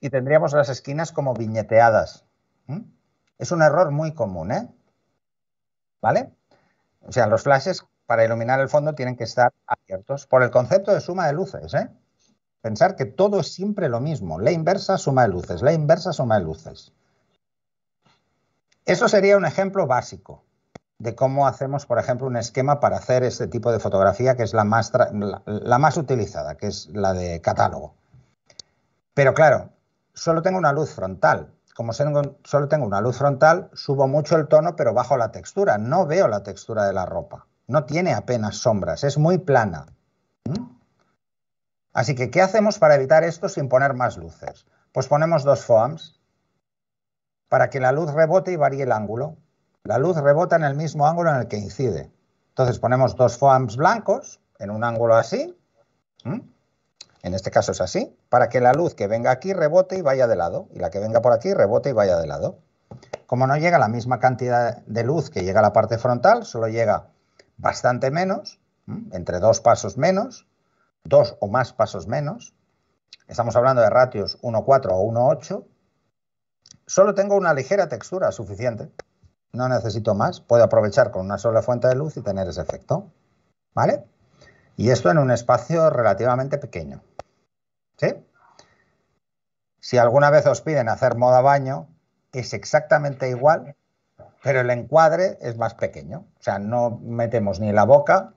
Y tendríamos las esquinas como viñeteadas. ¿Mm? Es un error muy común, ¿eh? ¿Vale? O sea, los flashes para iluminar el fondo tienen que estar abiertos por el concepto de suma de luces, ¿eh? Pensar que todo es siempre lo mismo. La inversa, suma de luces. La inversa, suma de luces. Eso sería un ejemplo básico de cómo hacemos, por ejemplo, un esquema para hacer este tipo de fotografía, que es la más, utilizada, que es la de catálogo. Pero claro, solo tengo una luz frontal. Como solo tengo una luz frontal, subo mucho el tono, pero bajo la textura. No veo la textura de la ropa. No tiene apenas sombras, es muy plana. ¿Mm? Así que, ¿qué hacemos para evitar esto sin poner más luces? Pues ponemos dos FOAMs, para que la luz rebote y varíe el ángulo. La luz rebota en el mismo ángulo en el que incide. Entonces ponemos dos foams blancos en un ángulo así, en este caso es así, para que la luz que venga aquí rebote y vaya de lado, y la que venga por aquí rebote y vaya de lado. Como no llega la misma cantidad de luz que llega a la parte frontal, solo llega bastante menos, entre dos pasos menos, dos o más pasos menos. Estamos hablando de ratios 1,4 o 1,8 Solo tengo una ligera textura suficiente. No necesito más. Puedo aprovechar con una sola fuente de luz y tener ese efecto. ¿Vale? Y esto en un espacio relativamente pequeño. ¿Sí? Si alguna vez os piden hacer moda baño, es exactamente igual, pero el encuadre es más pequeño. O sea, no metemos ni la boca.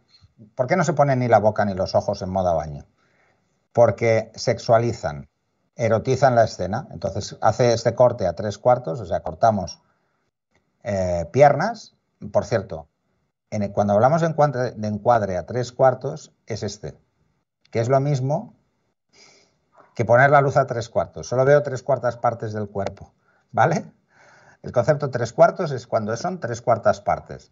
¿Por qué no se pone ni la boca ni los ojos en moda baño? Porque sexualizan erotizan la escena. Entonces hace este corte a tres cuartos, o sea, cortamos eh, piernas. Por cierto, cuando hablamos de encuadre, a tres cuartos, es este, que es lo mismo que poner la luz a tres cuartos. Solo veo tres cuartas partes del cuerpo, ¿vale? El concepto tres cuartos es cuando son tres cuartas partes.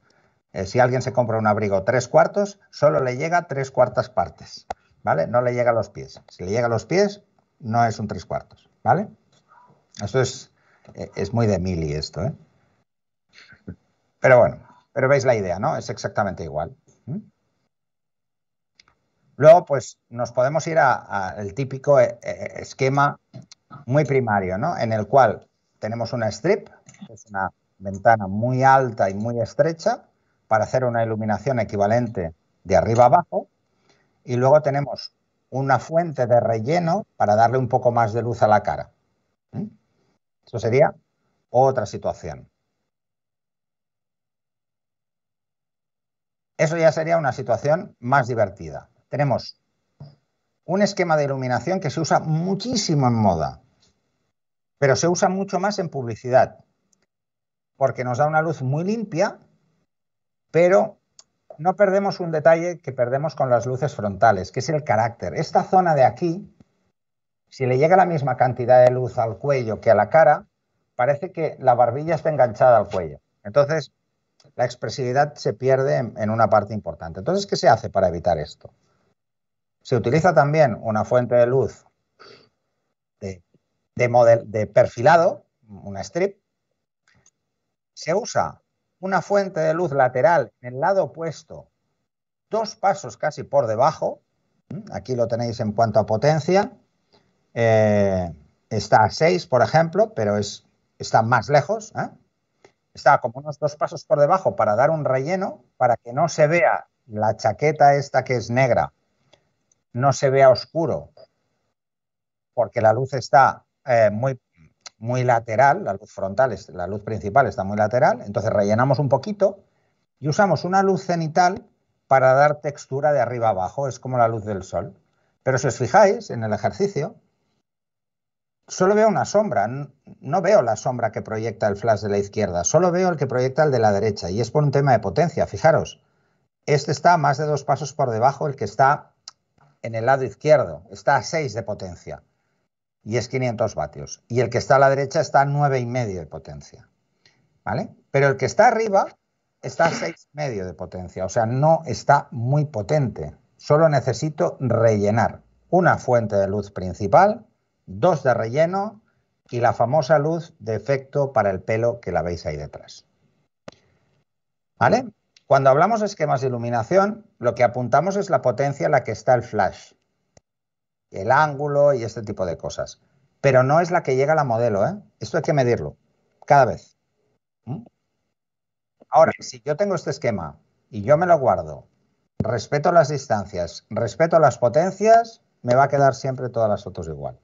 Eh, si alguien se compra un abrigo tres cuartos, solo le llega tres cuartas partes, ¿vale? No le llega a los pies. Si le llega a los pies, no es un tres cuartos, ¿vale? Eso es, eh, es muy de mili esto, ¿eh? Pero bueno, pero veis la idea, ¿no? Es exactamente igual. Luego, pues nos podemos ir al típico eh, eh, esquema muy primario, ¿no? En el cual tenemos una strip, que es una ventana muy alta y muy estrecha, para hacer una iluminación equivalente de arriba abajo, y luego tenemos una fuente de relleno para darle un poco más de luz a la cara. Eso sería otra situación. Eso ya sería una situación más divertida. Tenemos un esquema de iluminación que se usa muchísimo en moda, pero se usa mucho más en publicidad, porque nos da una luz muy limpia, pero no perdemos un detalle que perdemos con las luces frontales, que es el carácter. Esta zona de aquí, si le llega la misma cantidad de luz al cuello que a la cara, parece que la barbilla está enganchada al cuello. Entonces, la expresividad se pierde en, una parte importante. Entonces, ¿qué se hace para evitar esto? Se utiliza también una fuente de luz de, de perfilado, una strip. Se usa una fuente de luz lateral en el lado opuesto, dos pasos casi por debajo, aquí lo tenéis en cuanto a potencia, eh, está a 6, por ejemplo, pero es, está más lejos, ¿eh? está como unos dos pasos por debajo para dar un relleno, para que no se vea la chaqueta esta que es negra, no se vea oscuro, porque la luz está eh, muy muy lateral, la luz frontal, es, la luz principal está muy lateral, entonces rellenamos un poquito y usamos una luz cenital para dar textura de arriba abajo, es como la luz del sol. Pero si os fijáis en el ejercicio, solo veo una sombra, no veo la sombra que proyecta el flash de la izquierda, solo veo el que proyecta el de la derecha y es por un tema de potencia, fijaros. Este está más de dos pasos por debajo el que está en el lado izquierdo, está a 6 de potencia y es 500 vatios. Y el que está a la derecha está a 9,5 de potencia. ¿Vale? Pero el que está arriba está a 6,5 de potencia. O sea, no está muy potente. Solo necesito rellenar una fuente de luz principal, dos de relleno y la famosa luz de efecto para el pelo que la veis ahí detrás. ¿Vale? Cuando hablamos de esquemas de iluminación, lo que apuntamos es la potencia a la que está el flash, el ángulo y este tipo de cosas. Pero no es la que llega a la modelo, ¿eh? Esto hay que medirlo cada vez. ¿Mm? Ahora, si yo tengo este esquema y yo me lo guardo, respeto las distancias, respeto las potencias, me va a quedar siempre todas las fotos igual.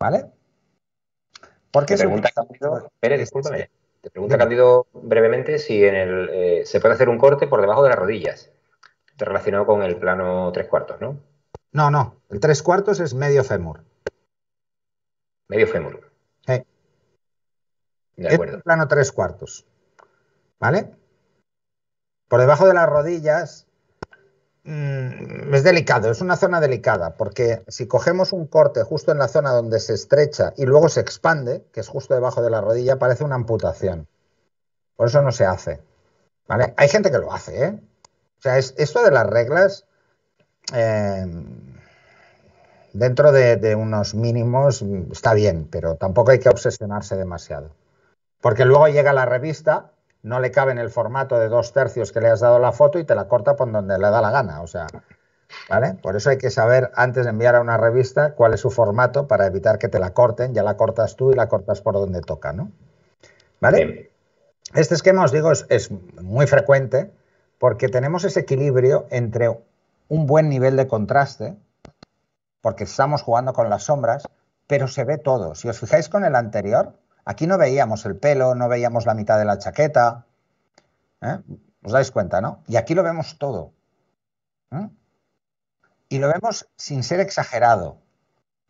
¿Vale? Porque te pregunta, candido. Pérez, discúlpame. Te pregunta Candido, brevemente si en el, eh, se puede hacer un corte por debajo de las rodillas, relacionado con el plano tres cuartos, ¿no? No, no. El tres cuartos es medio fémur. Medio fémur. Sí. De acuerdo. El plano tres cuartos. ¿Vale? Por debajo de las rodillas mm, es delicado, es una zona delicada, porque si cogemos un corte justo en la zona donde se estrecha y luego se expande, que es justo debajo de la rodilla, parece una amputación. Por eso no se hace. ¿Vale? Hay gente que lo hace, ¿eh? O sea, es, esto de las reglas Em, dentro de, unos mínimos mm, está bien, pero tampoco hay que obsesionarse demasiado. Porque luego llega la revista, no le cabe en el formato de dos tercios que le has dado la foto y te la corta por donde le da la gana. O sea, ¿vale? Por eso hay que saber antes de enviar a una revista cuál es su formato para evitar que te la corten. Ya la cortas tú y la cortas por donde toca, ¿no? ¿Vale? Este esquema, os digo, es muy frecuente porque tenemos ese equilibrio entre un buen nivel de contraste, porque estamos jugando con las sombras, pero se ve todo. Si os fijáis con el anterior, aquí no veíamos el pelo, no veíamos la mitad de la chaqueta. ¿eh? ¿Os dais cuenta, no? Y aquí lo vemos todo. ¿eh? Y lo vemos sin ser exagerado,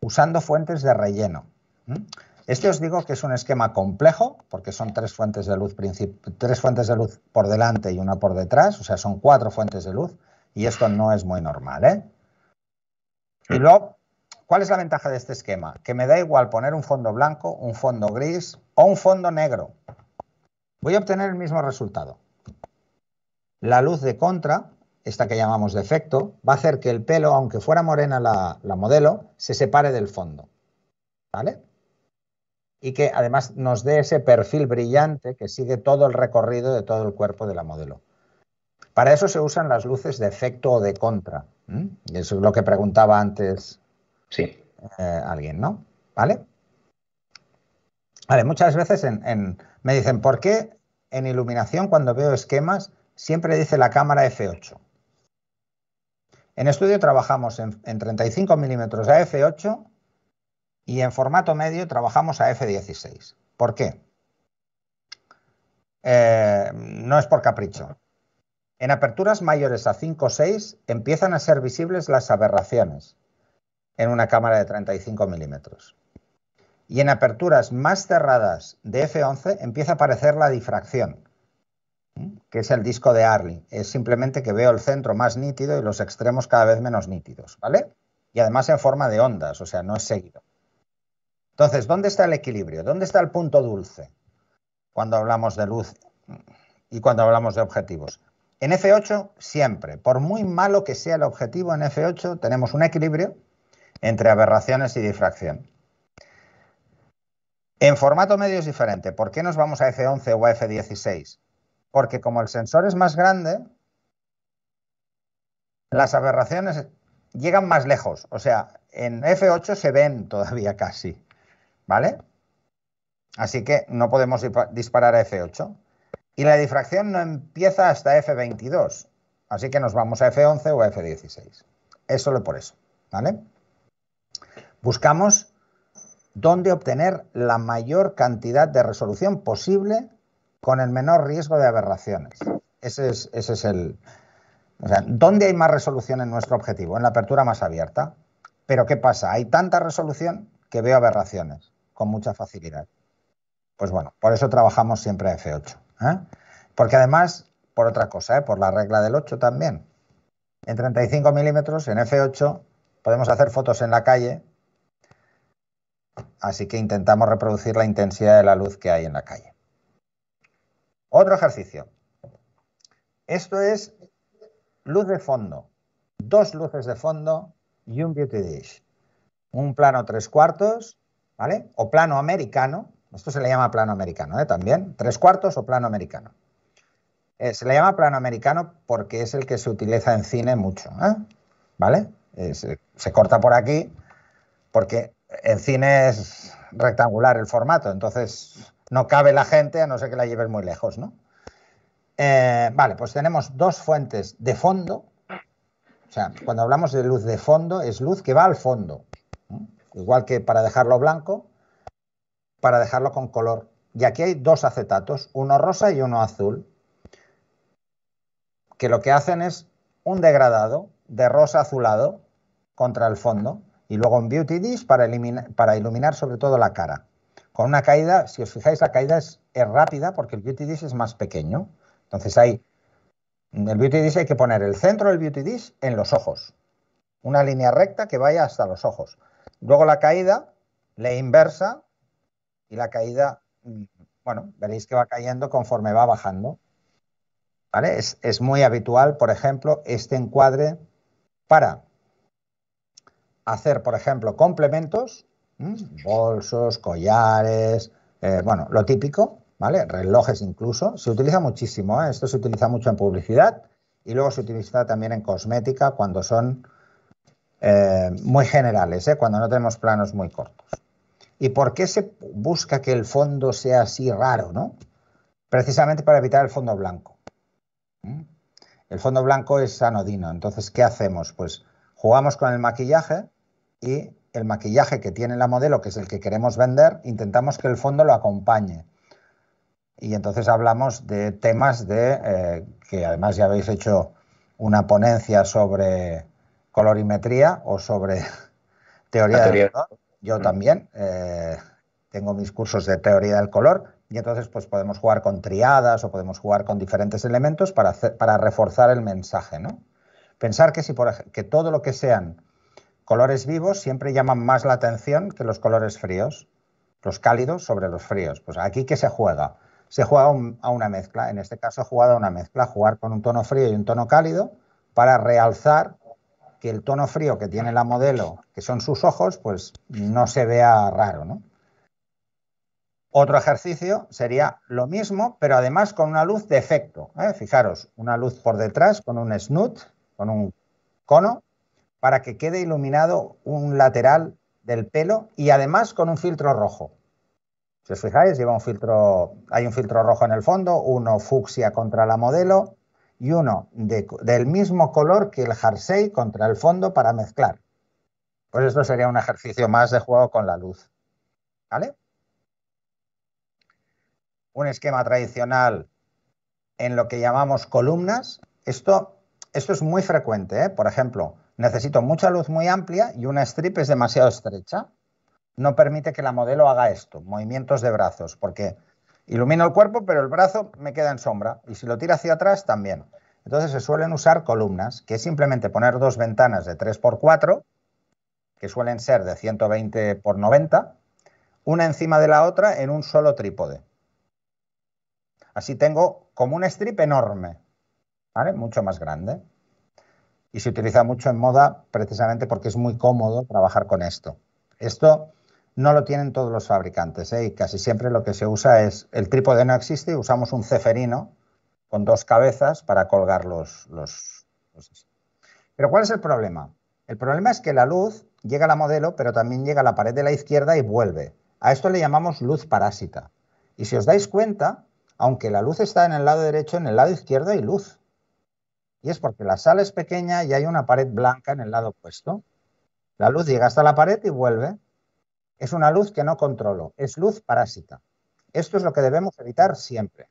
usando fuentes de relleno. esto ¿eh? Este os digo que es un esquema complejo, porque son tres fuentes de luz, tres fuentes de luz por delante y una por detrás, o sea, son cuatro fuentes de luz y esto no es muy normal. ¿eh? Y hmm. luego, ¿cuál es la ventaja de este esquema? Que me da igual poner un fondo blanco, un fondo gris o un fondo negro. Voy a obtener el mismo resultado. La luz de contra, esta que llamamos defecto, va a hacer que el pelo, aunque fuera morena la, la modelo, se separe del fondo. ¿Vale? y que además nos dé ese perfil brillante que sigue todo el recorrido de todo el cuerpo de la modelo. Para eso se usan las luces de efecto o de contra. Y Eso es lo que preguntaba antes eh, alguien, ¿no? ¿Vale? Vale, muchas veces me dicen, ¿por qué en iluminación cuando veo esquemas siempre dice la cámara F8? En estudio trabajamos en, 35 milímetros a F8 y en formato medio trabajamos a F16. ¿Por qué? Eh, no es por capricho. En aperturas mayores a 5 o 6 empiezan a ser visibles las aberraciones en una cámara de 35 milímetros. Y en aperturas más cerradas de F11 empieza a aparecer la difracción, que es el disco de Arling. Es simplemente que veo el centro más nítido y los extremos cada vez menos nítidos, ¿vale? Y además en forma de ondas, o sea, no es seguido. Entonces, ¿dónde está el equilibrio? ¿Dónde está el punto dulce cuando hablamos de luz y cuando hablamos de objetivos? En F8 siempre, por muy malo que sea el objetivo en F8, tenemos un equilibrio entre aberraciones y difracción. En formato medio es diferente. ¿Por qué nos vamos a F11 o a F16? Porque como el sensor es más grande, las aberraciones llegan más lejos. O sea, en F8 se ven todavía casi. ¿Vale? Así que no podemos disparar a F8 y la difracción no empieza hasta F22. Así que nos vamos a F11 o F16. Es solo por eso. ¿Vale? Buscamos dónde obtener la mayor cantidad de resolución posible con el menor riesgo de aberraciones. Ese es, ese es el. O sea, ¿dónde hay más resolución en nuestro objetivo? En la apertura más abierta. Pero ¿qué pasa? Hay tanta resolución que veo aberraciones con mucha facilidad. Pues bueno, por eso trabajamos siempre a F8. ¿eh? Porque además, por otra cosa, ¿eh? por la regla del 8 también, en 35 milímetros, en F8, podemos hacer fotos en la calle, así que intentamos reproducir la intensidad de la luz que hay en la calle. Otro ejercicio. Esto es luz de fondo, dos luces de fondo y un beauty dish. Un plano tres cuartos, ¿vale? O plano americano, esto se le llama plano americano ¿eh? también. Tres cuartos o plano americano. Eh, se le llama plano americano porque es el que se utiliza en cine mucho. ¿eh? ¿Vale? Eh, se, corta por aquí porque en cine es rectangular el formato, entonces no cabe la gente a no ser que la lleves muy lejos, ¿no? vale, pues tenemos dos fuentes de fondo. O sea, cuando hablamos de luz de fondo, es luz que va al fondo. Igual que para dejarlo blanco, para dejarlo con color. Y aquí hay dos acetatos, uno rosa y uno azul, que lo que hacen es un degradado de rosa azulado contra el fondo y luego un Beauty Dish para, para iluminar sobre todo la cara. Con una caída, si os fijáis, la caída es, rápida porque el Beauty Dish es más pequeño. Entonces hay, el Beauty Dish hay que poner el centro del Beauty Dish en los ojos, una línea recta que vaya hasta los ojos. Luego la caída, la inversa, y la caída, mm, bueno, veréis que va cayendo conforme va bajando. Es, muy habitual, por ejemplo, este encuadre para hacer, por ejemplo, complementos, mm, bolsos, collares, eh, bueno, lo típico, ¿vale? Relojes incluso. Se utiliza muchísimo, ¿eh? esto se utiliza mucho en publicidad y luego se utiliza también en cosmética cuando son eh, muy generales, cuando no tenemos planos muy cortos. ¿Y por qué se busca que el fondo sea así raro, no? Precisamente para evitar el fondo blanco. ¿Mm? El fondo blanco es anodino, entonces, ¿qué hacemos? Pues jugamos con el maquillaje y el maquillaje que tiene la modelo, que es el que queremos vender, intentamos que el fondo lo acompañe. Y entonces hablamos de temas de eh, que además ya habéis hecho una ponencia sobre colorimetría o sobre teoría, de color. Yo mm. también eh, tengo mis cursos de teoría del color y entonces pues podemos jugar con triadas o podemos jugar con diferentes elementos para, para reforzar el mensaje, ¿no? Pensar que, si por, que todo lo que sean colores vivos siempre llaman más la atención que los colores fríos, los cálidos sobre los fríos. Pues aquí que se juega. Se juega a una mezcla, en este caso jugado a una mezcla, jugar con un tono frío y un tono cálido para realzar que el tono frío que tiene la modelo, que son sus ojos, pues no se vea raro, Otro ejercicio sería lo mismo, pero además con una luz de efecto. ¿eh? Fijaros, una luz por detrás con un snoot, con un cono, para que quede iluminado un lateral del pelo y además con un filtro rojo. Si os fijáis, lleva un filtro, hay un filtro rojo en el fondo, uno fucsia contra la modelo, y uno del mismo color que el jersey contra el fondo para mezclar. Pues esto sería un ejercicio más de juego con la luz. ¿Vale? Un esquema tradicional en lo que llamamos columnas. Esto, esto es muy frecuente. ¿eh? Por ejemplo, necesito mucha luz muy amplia y una strip es demasiado estrecha. No permite que la modelo haga esto, movimientos de brazos, porque Ilumino el cuerpo, pero el brazo me queda en sombra. Y si lo tira hacia atrás, también. Entonces se suelen usar columnas, que es simplemente poner dos ventanas de 3x4, que suelen ser de 120 por 90, una encima de la otra en un solo trípode. Así tengo como un strip enorme, ¿vale? Mucho más grande. Y se utiliza mucho en moda precisamente porque es muy cómodo trabajar con esto. Esto no lo tienen todos los fabricantes ¿eh? y casi siempre lo que se usa es, el trípode no existe, usamos un ceferino con dos cabezas para colgar los, los... Pero ¿cuál es el problema? El problema es que la luz llega a la modelo, pero también llega a la pared de la izquierda y vuelve. A esto le llamamos luz parásita. Y si os dais cuenta, aunque la luz está en el lado derecho, en el lado izquierdo hay luz. Y es porque la sala es pequeña y hay una pared blanca en el lado opuesto. La luz llega hasta la pared y vuelve. Es una luz que no controlo, es luz parásita. Esto es lo que debemos evitar siempre.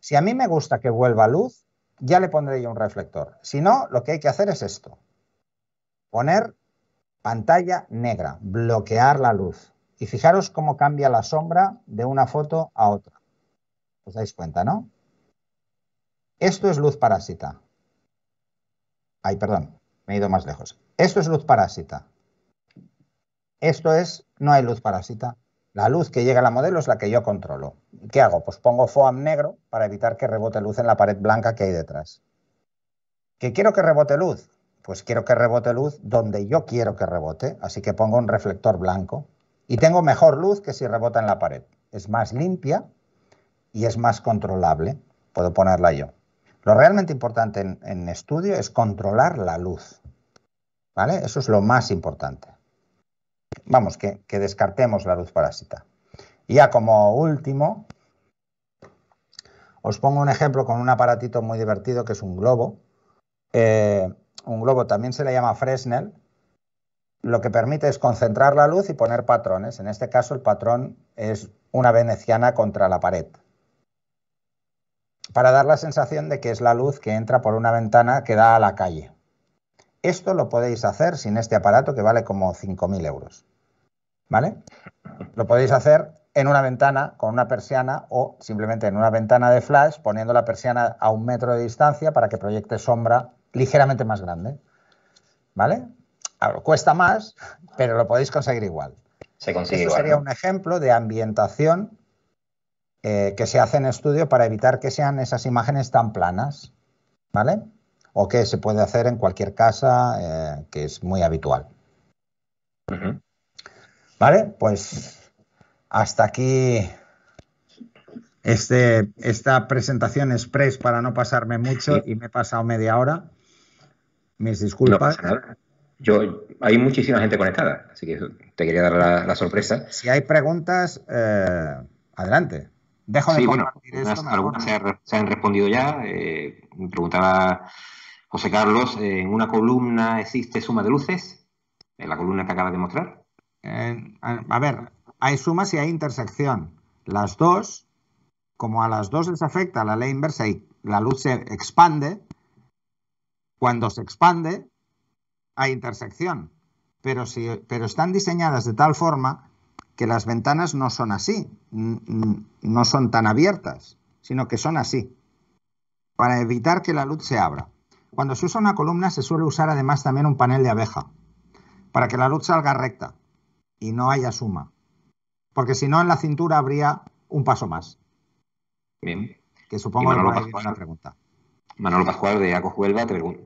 Si a mí me gusta que vuelva luz, ya le pondré yo un reflector. Si no, lo que hay que hacer es esto. Poner pantalla negra, bloquear la luz. Y fijaros cómo cambia la sombra de una foto a otra. ¿Os dais cuenta, no? Esto es luz parásita. Ay, perdón, me he ido más lejos. Esto es luz parásita. Esto es, no hay luz parasita. La luz que llega a la modelo es la que yo controlo. ¿Qué hago? Pues pongo foam negro para evitar que rebote luz en la pared blanca que hay detrás. ¿Qué quiero que rebote luz? Pues quiero que rebote luz donde yo quiero que rebote, así que pongo un reflector blanco. Y tengo mejor luz que si rebota en la pared. Es más limpia y es más controlable. Puedo ponerla yo. Lo realmente importante en, en estudio es controlar la luz. ¿Vale? Eso es lo más importante vamos, que, descartemos la luz parásita. Y ya como último, os pongo un ejemplo con un aparatito muy divertido que es un globo. Eh, un globo también se le llama Fresnel. Lo que permite es concentrar la luz y poner patrones. En este caso el patrón es una veneciana contra la pared. Para dar la sensación de que es la luz que entra por una ventana que da a la calle. Esto lo podéis hacer sin este aparato que vale como 5.000 euros. ¿Vale? Lo podéis hacer en una ventana con una persiana o simplemente en una ventana de flash poniendo la persiana a un metro de distancia para que proyecte sombra ligeramente más grande. ¿Vale? cuesta más, pero lo podéis conseguir igual. Se consigue este sería un ejemplo de ambientación eh, que se hace en estudio para evitar que sean esas imágenes tan planas. ¿Vale? o que se puede hacer en cualquier casa, eh, que es muy habitual. Vale, pues hasta aquí este, esta presentación express para no pasarme mucho y me he pasado media hora. Mis disculpas. Yo, hay muchísima gente conectada, así que te quería dar la, sorpresa. Si hay preguntas, eh, adelante. Dejo de sí, algunas, se, han respondido ya. me eh, preguntaba José Carlos, en una columna existe suma de luces, en la columna que acaba de mostrar. Eh, a ver, hay sumas y hay intersección. Las dos, como a las dos les afecta la ley inversa y la luz se expande, cuando se expande hay intersección. Pero, si, pero están diseñadas de tal forma que las ventanas no son así, no son tan abiertas, sino que son así, para evitar que la luz se abra. Cuando se usa una columna se suele usar además también un panel de abeja para que la luz salga recta y no haya suma. Porque si no, en la cintura habría un paso más. Bien. Que supongo que Manolo Pascual, una pregunta. Manolo Pascual de Aco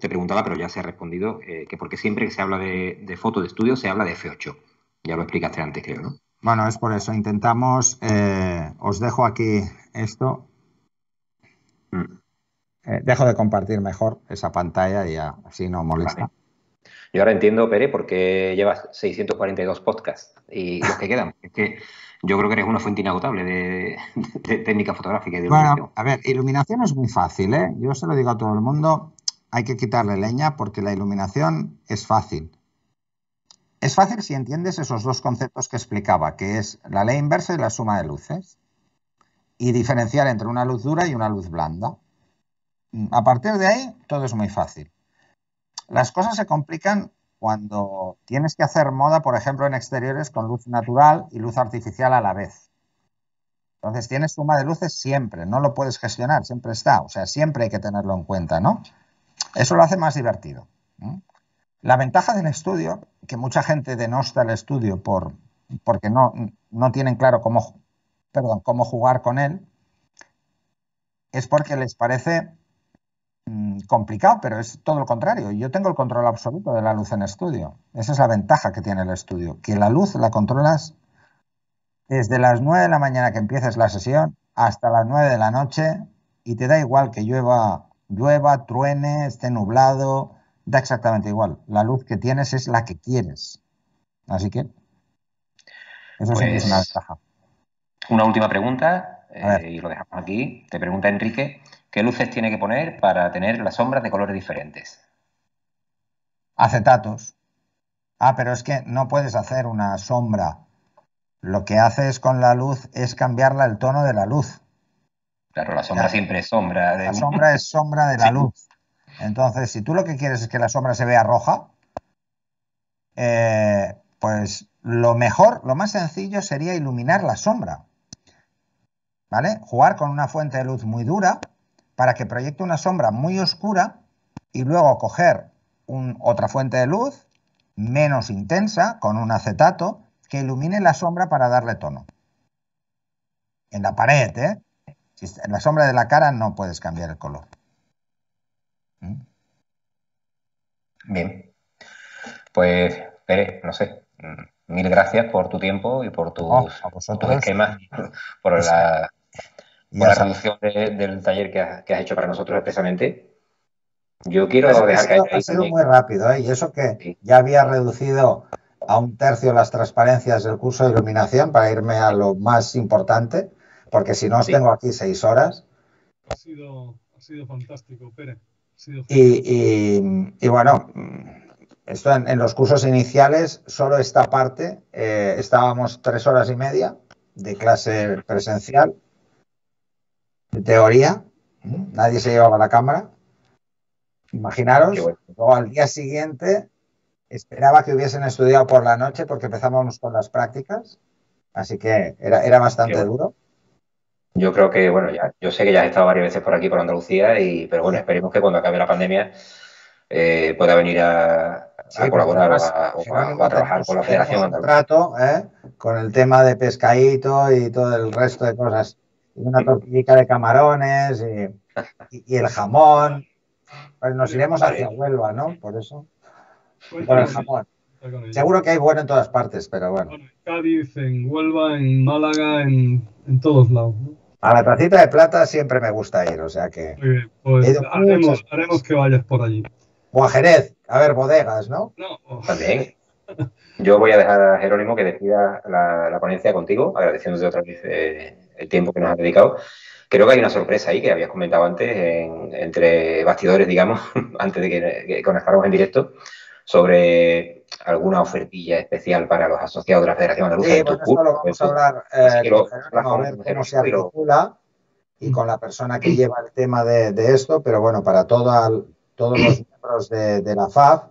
te, preguntaba, pero ya se ha respondido, eh, que porque siempre que se habla de, foto de estudio se habla de F8. Ya lo explicaste antes, creo, ¿no? Bueno, es por eso. Intentamos. Eh, os dejo aquí esto. Mm. Eh, dejo de compartir mejor esa pantalla y ya, así no molesta. Yo ahora entiendo, Pere, porque llevas 642 podcasts y los que quedan. Es que yo creo que eres una fuente inagotable de, técnica fotográfica y de Bueno, a ver, iluminación es muy fácil, ¿eh? Yo se lo digo a todo el mundo, hay que quitarle leña porque la iluminación es fácil. Es fácil si entiendes esos dos conceptos que explicaba, que es la ley inversa y la suma de luces, y diferenciar entre una luz dura y una luz blanda. Mm, a partir de ahí todo es muy fácil. Las cosas se complican cuando tienes que hacer moda, por ejemplo, en exteriores con luz natural y luz artificial a la vez. Entonces tienes suma de luces siempre, no lo puedes gestionar, siempre está, o sea, siempre hay que tenerlo en cuenta, ¿no? Eso lo hace más divertido. La ventaja del estudio, que mucha gente denosta el estudio por, porque no, no tienen claro cómo, perdón, cómo jugar con él, es porque les parece Mm, complicado, pero es todo lo contrario. Yo tengo el control absoluto de la luz en estudio. Esa es la ventaja que tiene el estudio, que la luz la controlas desde las 9 de la mañana que empieces la sesión hasta las 9 de la noche y te da igual que llueva, llueva, truene, esté nublado, da exactamente igual. La luz que tienes es la que quieres. Así que eso es una pues, ventaja. Una última pregunta eh, y lo dejamos aquí. Te pregunta Enrique ¿Qué luces tiene que poner para tener las sombras de colores diferentes? Acetatos. Ah, pero es que no puedes hacer una sombra. Lo que haces con la luz es cambiarla el tono de la luz. Claro, la sombra siempre es sombra. De... La sombra es sombra de la luz. Entonces, si tú lo que quieres es que la sombra se vea roja, eh, pues lo mejor, lo más sencillo sería iluminar la sombra. ¿Vale? Jugar con una fuente de luz muy dura, para que proyecte una sombra muy oscura y luego coger otra fuente de luz menos intensa con un acetato que ilumine la sombra para darle tono. En la pared, ¿eh? en la sombra de la cara no puedes cambiar el color. ¿Mm? Bien. Pues, no sé. Mm, mil gracias por tu tiempo y por tu esquema, tus oh, esquemas, por la, y la reducción del taller que has, hecho para nosotros especialmente Yo quiero dejar Ha sido muy rápido, ¿eh? y eso que ya había reducido a un tercio las transparencias del curso de iluminación para irme a lo más importante, porque si no os tengo aquí seis horas. Ha sido, fantástico, Pérez. Y, bueno, esto en, los cursos iniciales, solo esta parte, eh, estábamos tres horas y media de clase presencial de teoría, ¿eh? nadie se llevaba la cámara. Imaginaros, luego al día siguiente esperaba que hubiesen estudiado por la noche porque empezábamos con las prácticas, así que era, era bastante duro. Yo creo que, bueno, ya, yo sé que ya has estado varias veces por aquí, por Andalucía, y, pero bueno, esperemos que cuando acabe la pandemia eh, pueda venir a, colaborar o a, trabajar con la Federación Andalucía. ¿eh? Con el tema de pescadito y todo el resto de cosas una tortillita de camarones eh, y, el jamón. Pues nos iremos hacia Huelva, ¿no? Por eso. Por pues el jamón. Seguro que hay bueno en todas partes, pero bueno. en Cádiz, en Huelva, en Málaga, en, todos lados. A la tacita de plata siempre me gusta ir, o sea que. Pues haremos, que vayas por allí. O a Jerez, a ver, bodegas, ¿no? No. También. Yo voy a dejar a Jerónimo que decida la, ponencia contigo, agradeciéndote otra vez eh, el tiempo que nos ha dedicado. Creo que hay una sorpresa ahí que habías comentado antes, entre bastidores, digamos, antes de que, conectáramos en directo, sobre alguna ofertilla especial para los asociados de la Federación Andaluza. Sí, bueno, eso lo vamos a hablar eh, se articula y con la persona que lleva el tema de, esto, pero bueno, para todos los miembros de, la FAF,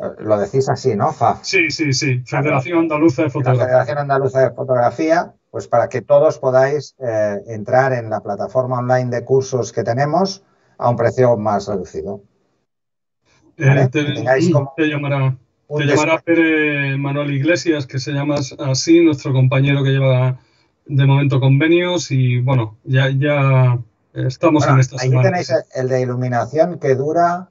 eh, lo decís así, ¿no, FAF? Sí, sí, sí, Federación Andaluza de Fotografía. Federación Andaluza de Fotografía, pues para que todos podáis eh, entrar en la plataforma online de cursos que tenemos a un precio más reducido. Eh, mm, te, llamará, Manuel Iglesias, que se llama así, nuestro compañero que lleva de momento convenios y bueno, ya, ya estamos en esta semana. Ahí tenéis el de iluminación que dura,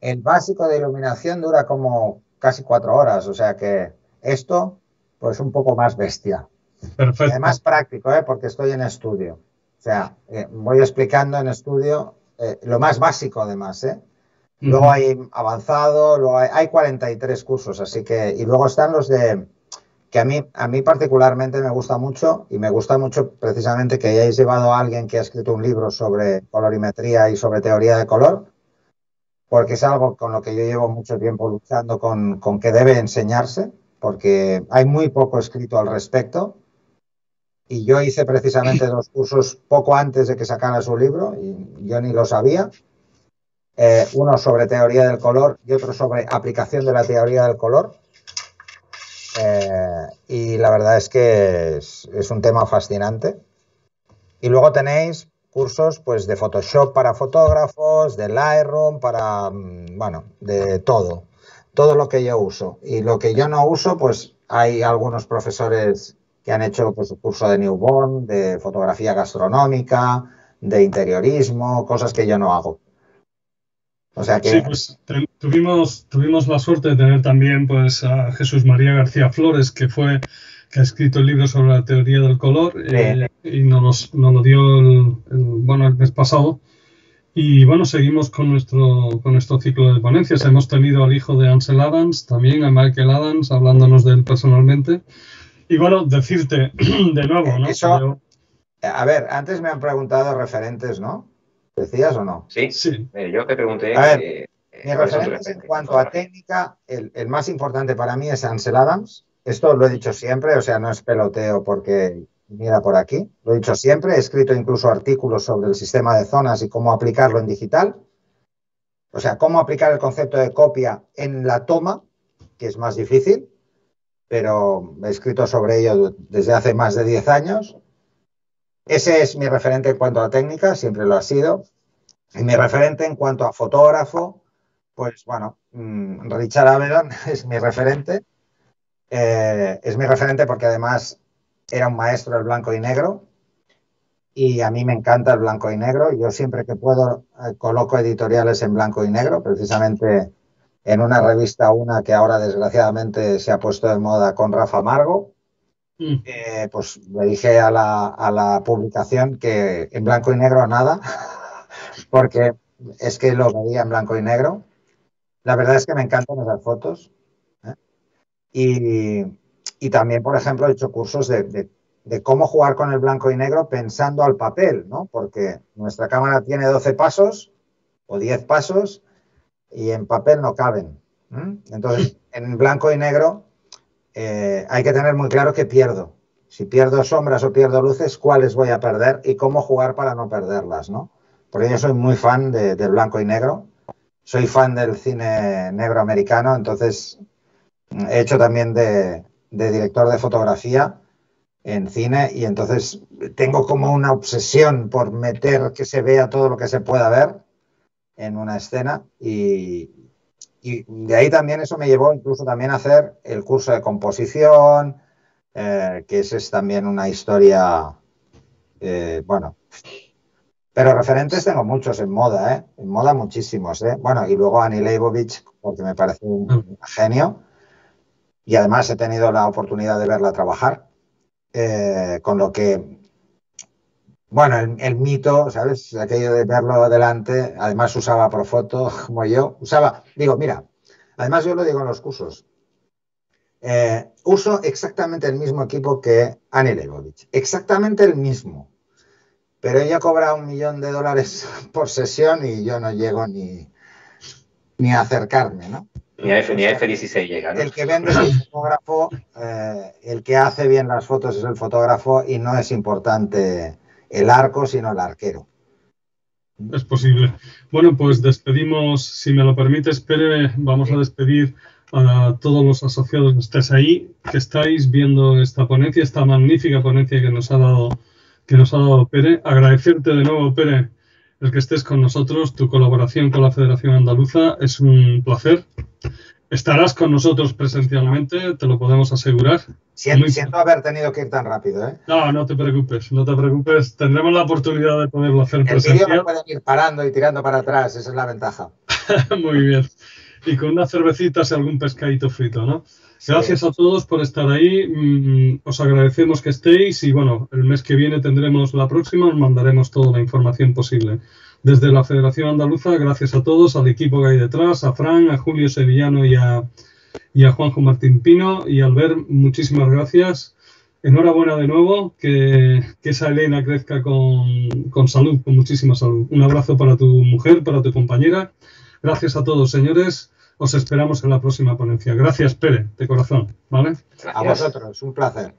el básico de iluminación dura como casi cuatro horas, o sea que esto pues un poco más bestia. Perfecto. además práctico, ¿eh? porque estoy en estudio. O sea, eh, voy explicando en estudio eh, lo más básico además, ¿eh? Luego hay avanzado, hay, 43 cursos, así que, y luego están los de, que a mí, a mí particularmente me gusta mucho, y me gusta mucho precisamente que hayáis llevado a alguien que ha escrito un libro sobre colorimetría y sobre teoría de color, porque es algo con lo que yo llevo mucho tiempo luchando con, con que debe enseñarse, porque hay muy poco escrito al respecto, y yo hice precisamente dos cursos poco antes de que sacara su libro, y yo ni lo sabía. Eh, uno sobre teoría del color y otro sobre aplicación de la teoría del color. Eh, y la verdad es que es, un tema fascinante. Y luego tenéis cursos pues, de Photoshop para fotógrafos, de Lightroom, para, mm, bueno, de todo. Todo lo que yo uso. Y lo que yo no uso, pues hay algunos profesores que han hecho su pues, curso de newborn, de fotografía gastronómica, de interiorismo, cosas que yo no hago. O sea que... Sí, pues tuvimos, tuvimos la suerte de tener también pues, a Jesús María García Flores, que fue que ha escrito el libro sobre la teoría del color eh, y nos, nos, lo dio el, bueno, el mes pasado. Y bueno, seguimos con nuestro, con nuestro ciclo de ponencias. Hemos tenido al hijo de Ansel Adams, también a Michael Adams, hablándonos de él personalmente. Y bueno, decirte de nuevo, eh, ¿no? Eso, eh, a ver, antes me han preguntado referentes, ¿no? ¿Decías o no? Sí, sí. Eh, yo te pregunté. A ver, mis referentes en cuanto a técnica, el, el, más importante para mí es Ansel Adams. Esto lo he dicho siempre, o sea, no es peloteo porque mira por aquí. Lo he dicho siempre, he escrito incluso artículos sobre el sistema de zonas y cómo aplicarlo en digital. O sea, cómo aplicar el concepto de copia en la toma, que es más difícil, pero he escrito sobre ello desde hace más de 10 años. Ese es mi referente en cuanto a técnica, siempre lo ha sido. Y mi referente en cuanto a fotógrafo, pues bueno, mm, Richard Avedon es mi referente. Eh, es mi referente porque además era un maestro del blanco y negro y a mí me encanta el blanco y negro. Yo siempre que puedo eh, coloco editoriales en blanco y negro, precisamente en una revista, una que ahora desgraciadamente se ha puesto de moda con Rafa Amargo. Mm. Eh, pues le dije a la, publicación que en blanco y negro nada, porque es que lo veía en blanco y negro. La verdad es que me encantan esas fotos. ¿eh? Y, también, por ejemplo, he hecho cursos de, cómo jugar con el blanco y negro pensando al papel, Porque nuestra cámara tiene 12 pasos o 10 pasos y en papel no caben. Entonces, en blanco y negro eh, hay que tener muy claro que pierdo. Si pierdo sombras o pierdo luces, cuáles voy a perder y cómo jugar para no perderlas, ¿no? Porque yo soy muy fan de, blanco y negro, soy fan del cine negro americano, entonces he hecho también de, de director de fotografía en cine y entonces tengo como una obsesión por meter que se vea todo lo que se pueda ver en una escena y, de ahí también eso me llevó incluso también a hacer el curso de composición, eh, que esa es también una historia, eh, bueno, pero referentes tengo muchos en moda, ¿eh? En moda muchísimos, ¿eh? Bueno, y luego Annie Leibovich, porque me parece un mm. genio, y además he tenido la oportunidad de verla trabajar, eh, con lo que bueno, el, mito, ¿sabes? Aquello de verlo adelante. además usaba por fotos, como yo, usaba, digo, mira, además yo lo digo en los cursos, eh, uso exactamente el mismo equipo que Annie exactamente el mismo, pero ella cobra un millón de dólares por sesión y yo no llego ni, ni a acercarme, ¿no? Ni a, F, 16 llega. ¿no? El que vende es el fotógrafo, eh, el que hace bien las fotos es el fotógrafo y no es importante el arco, sino el arquero. Es posible. Bueno, pues despedimos, si me lo permites, Pere, vamos a despedir a todos los asociados que estáis ahí, que estáis viendo esta ponencia, esta magnífica ponencia que nos ha dado, que nos ha dado Pere. Agradecerte de nuevo, Pere, el que estés con nosotros, tu colaboración con la Federación Andaluza, es un placer. Estarás con nosotros presencialmente, te lo podemos asegurar. Siendo, haber tenido que ir tan rápido, ¿eh? No, no te preocupes, no te preocupes. Tendremos la oportunidad de poderlo hacer presencial. El pueden ir parando y tirando para atrás, esa es la ventaja. Muy bien. Y con unas cervecitas y algún pescadito frito, ¿no? Gracias a todos por estar ahí. Mm, os agradecemos que estéis y bueno, el mes que viene tendremos la próxima, os mandaremos toda la información posible. Desde la Federación Andaluza, gracias a todos, al equipo que hay detrás, a Fran, a Julio Sevillano y a, Juanjo Martín Pino. Y Albert, muchísimas gracias. Enhorabuena de nuevo, que, esa Elena crezca con, salud, con muchísima salud. Un abrazo para tu mujer, para tu compañera. Gracias a todos, señores. Os esperamos en la próxima ponencia. Gracias, Pere, de corazón. ¿vale? A vosotros, un placer.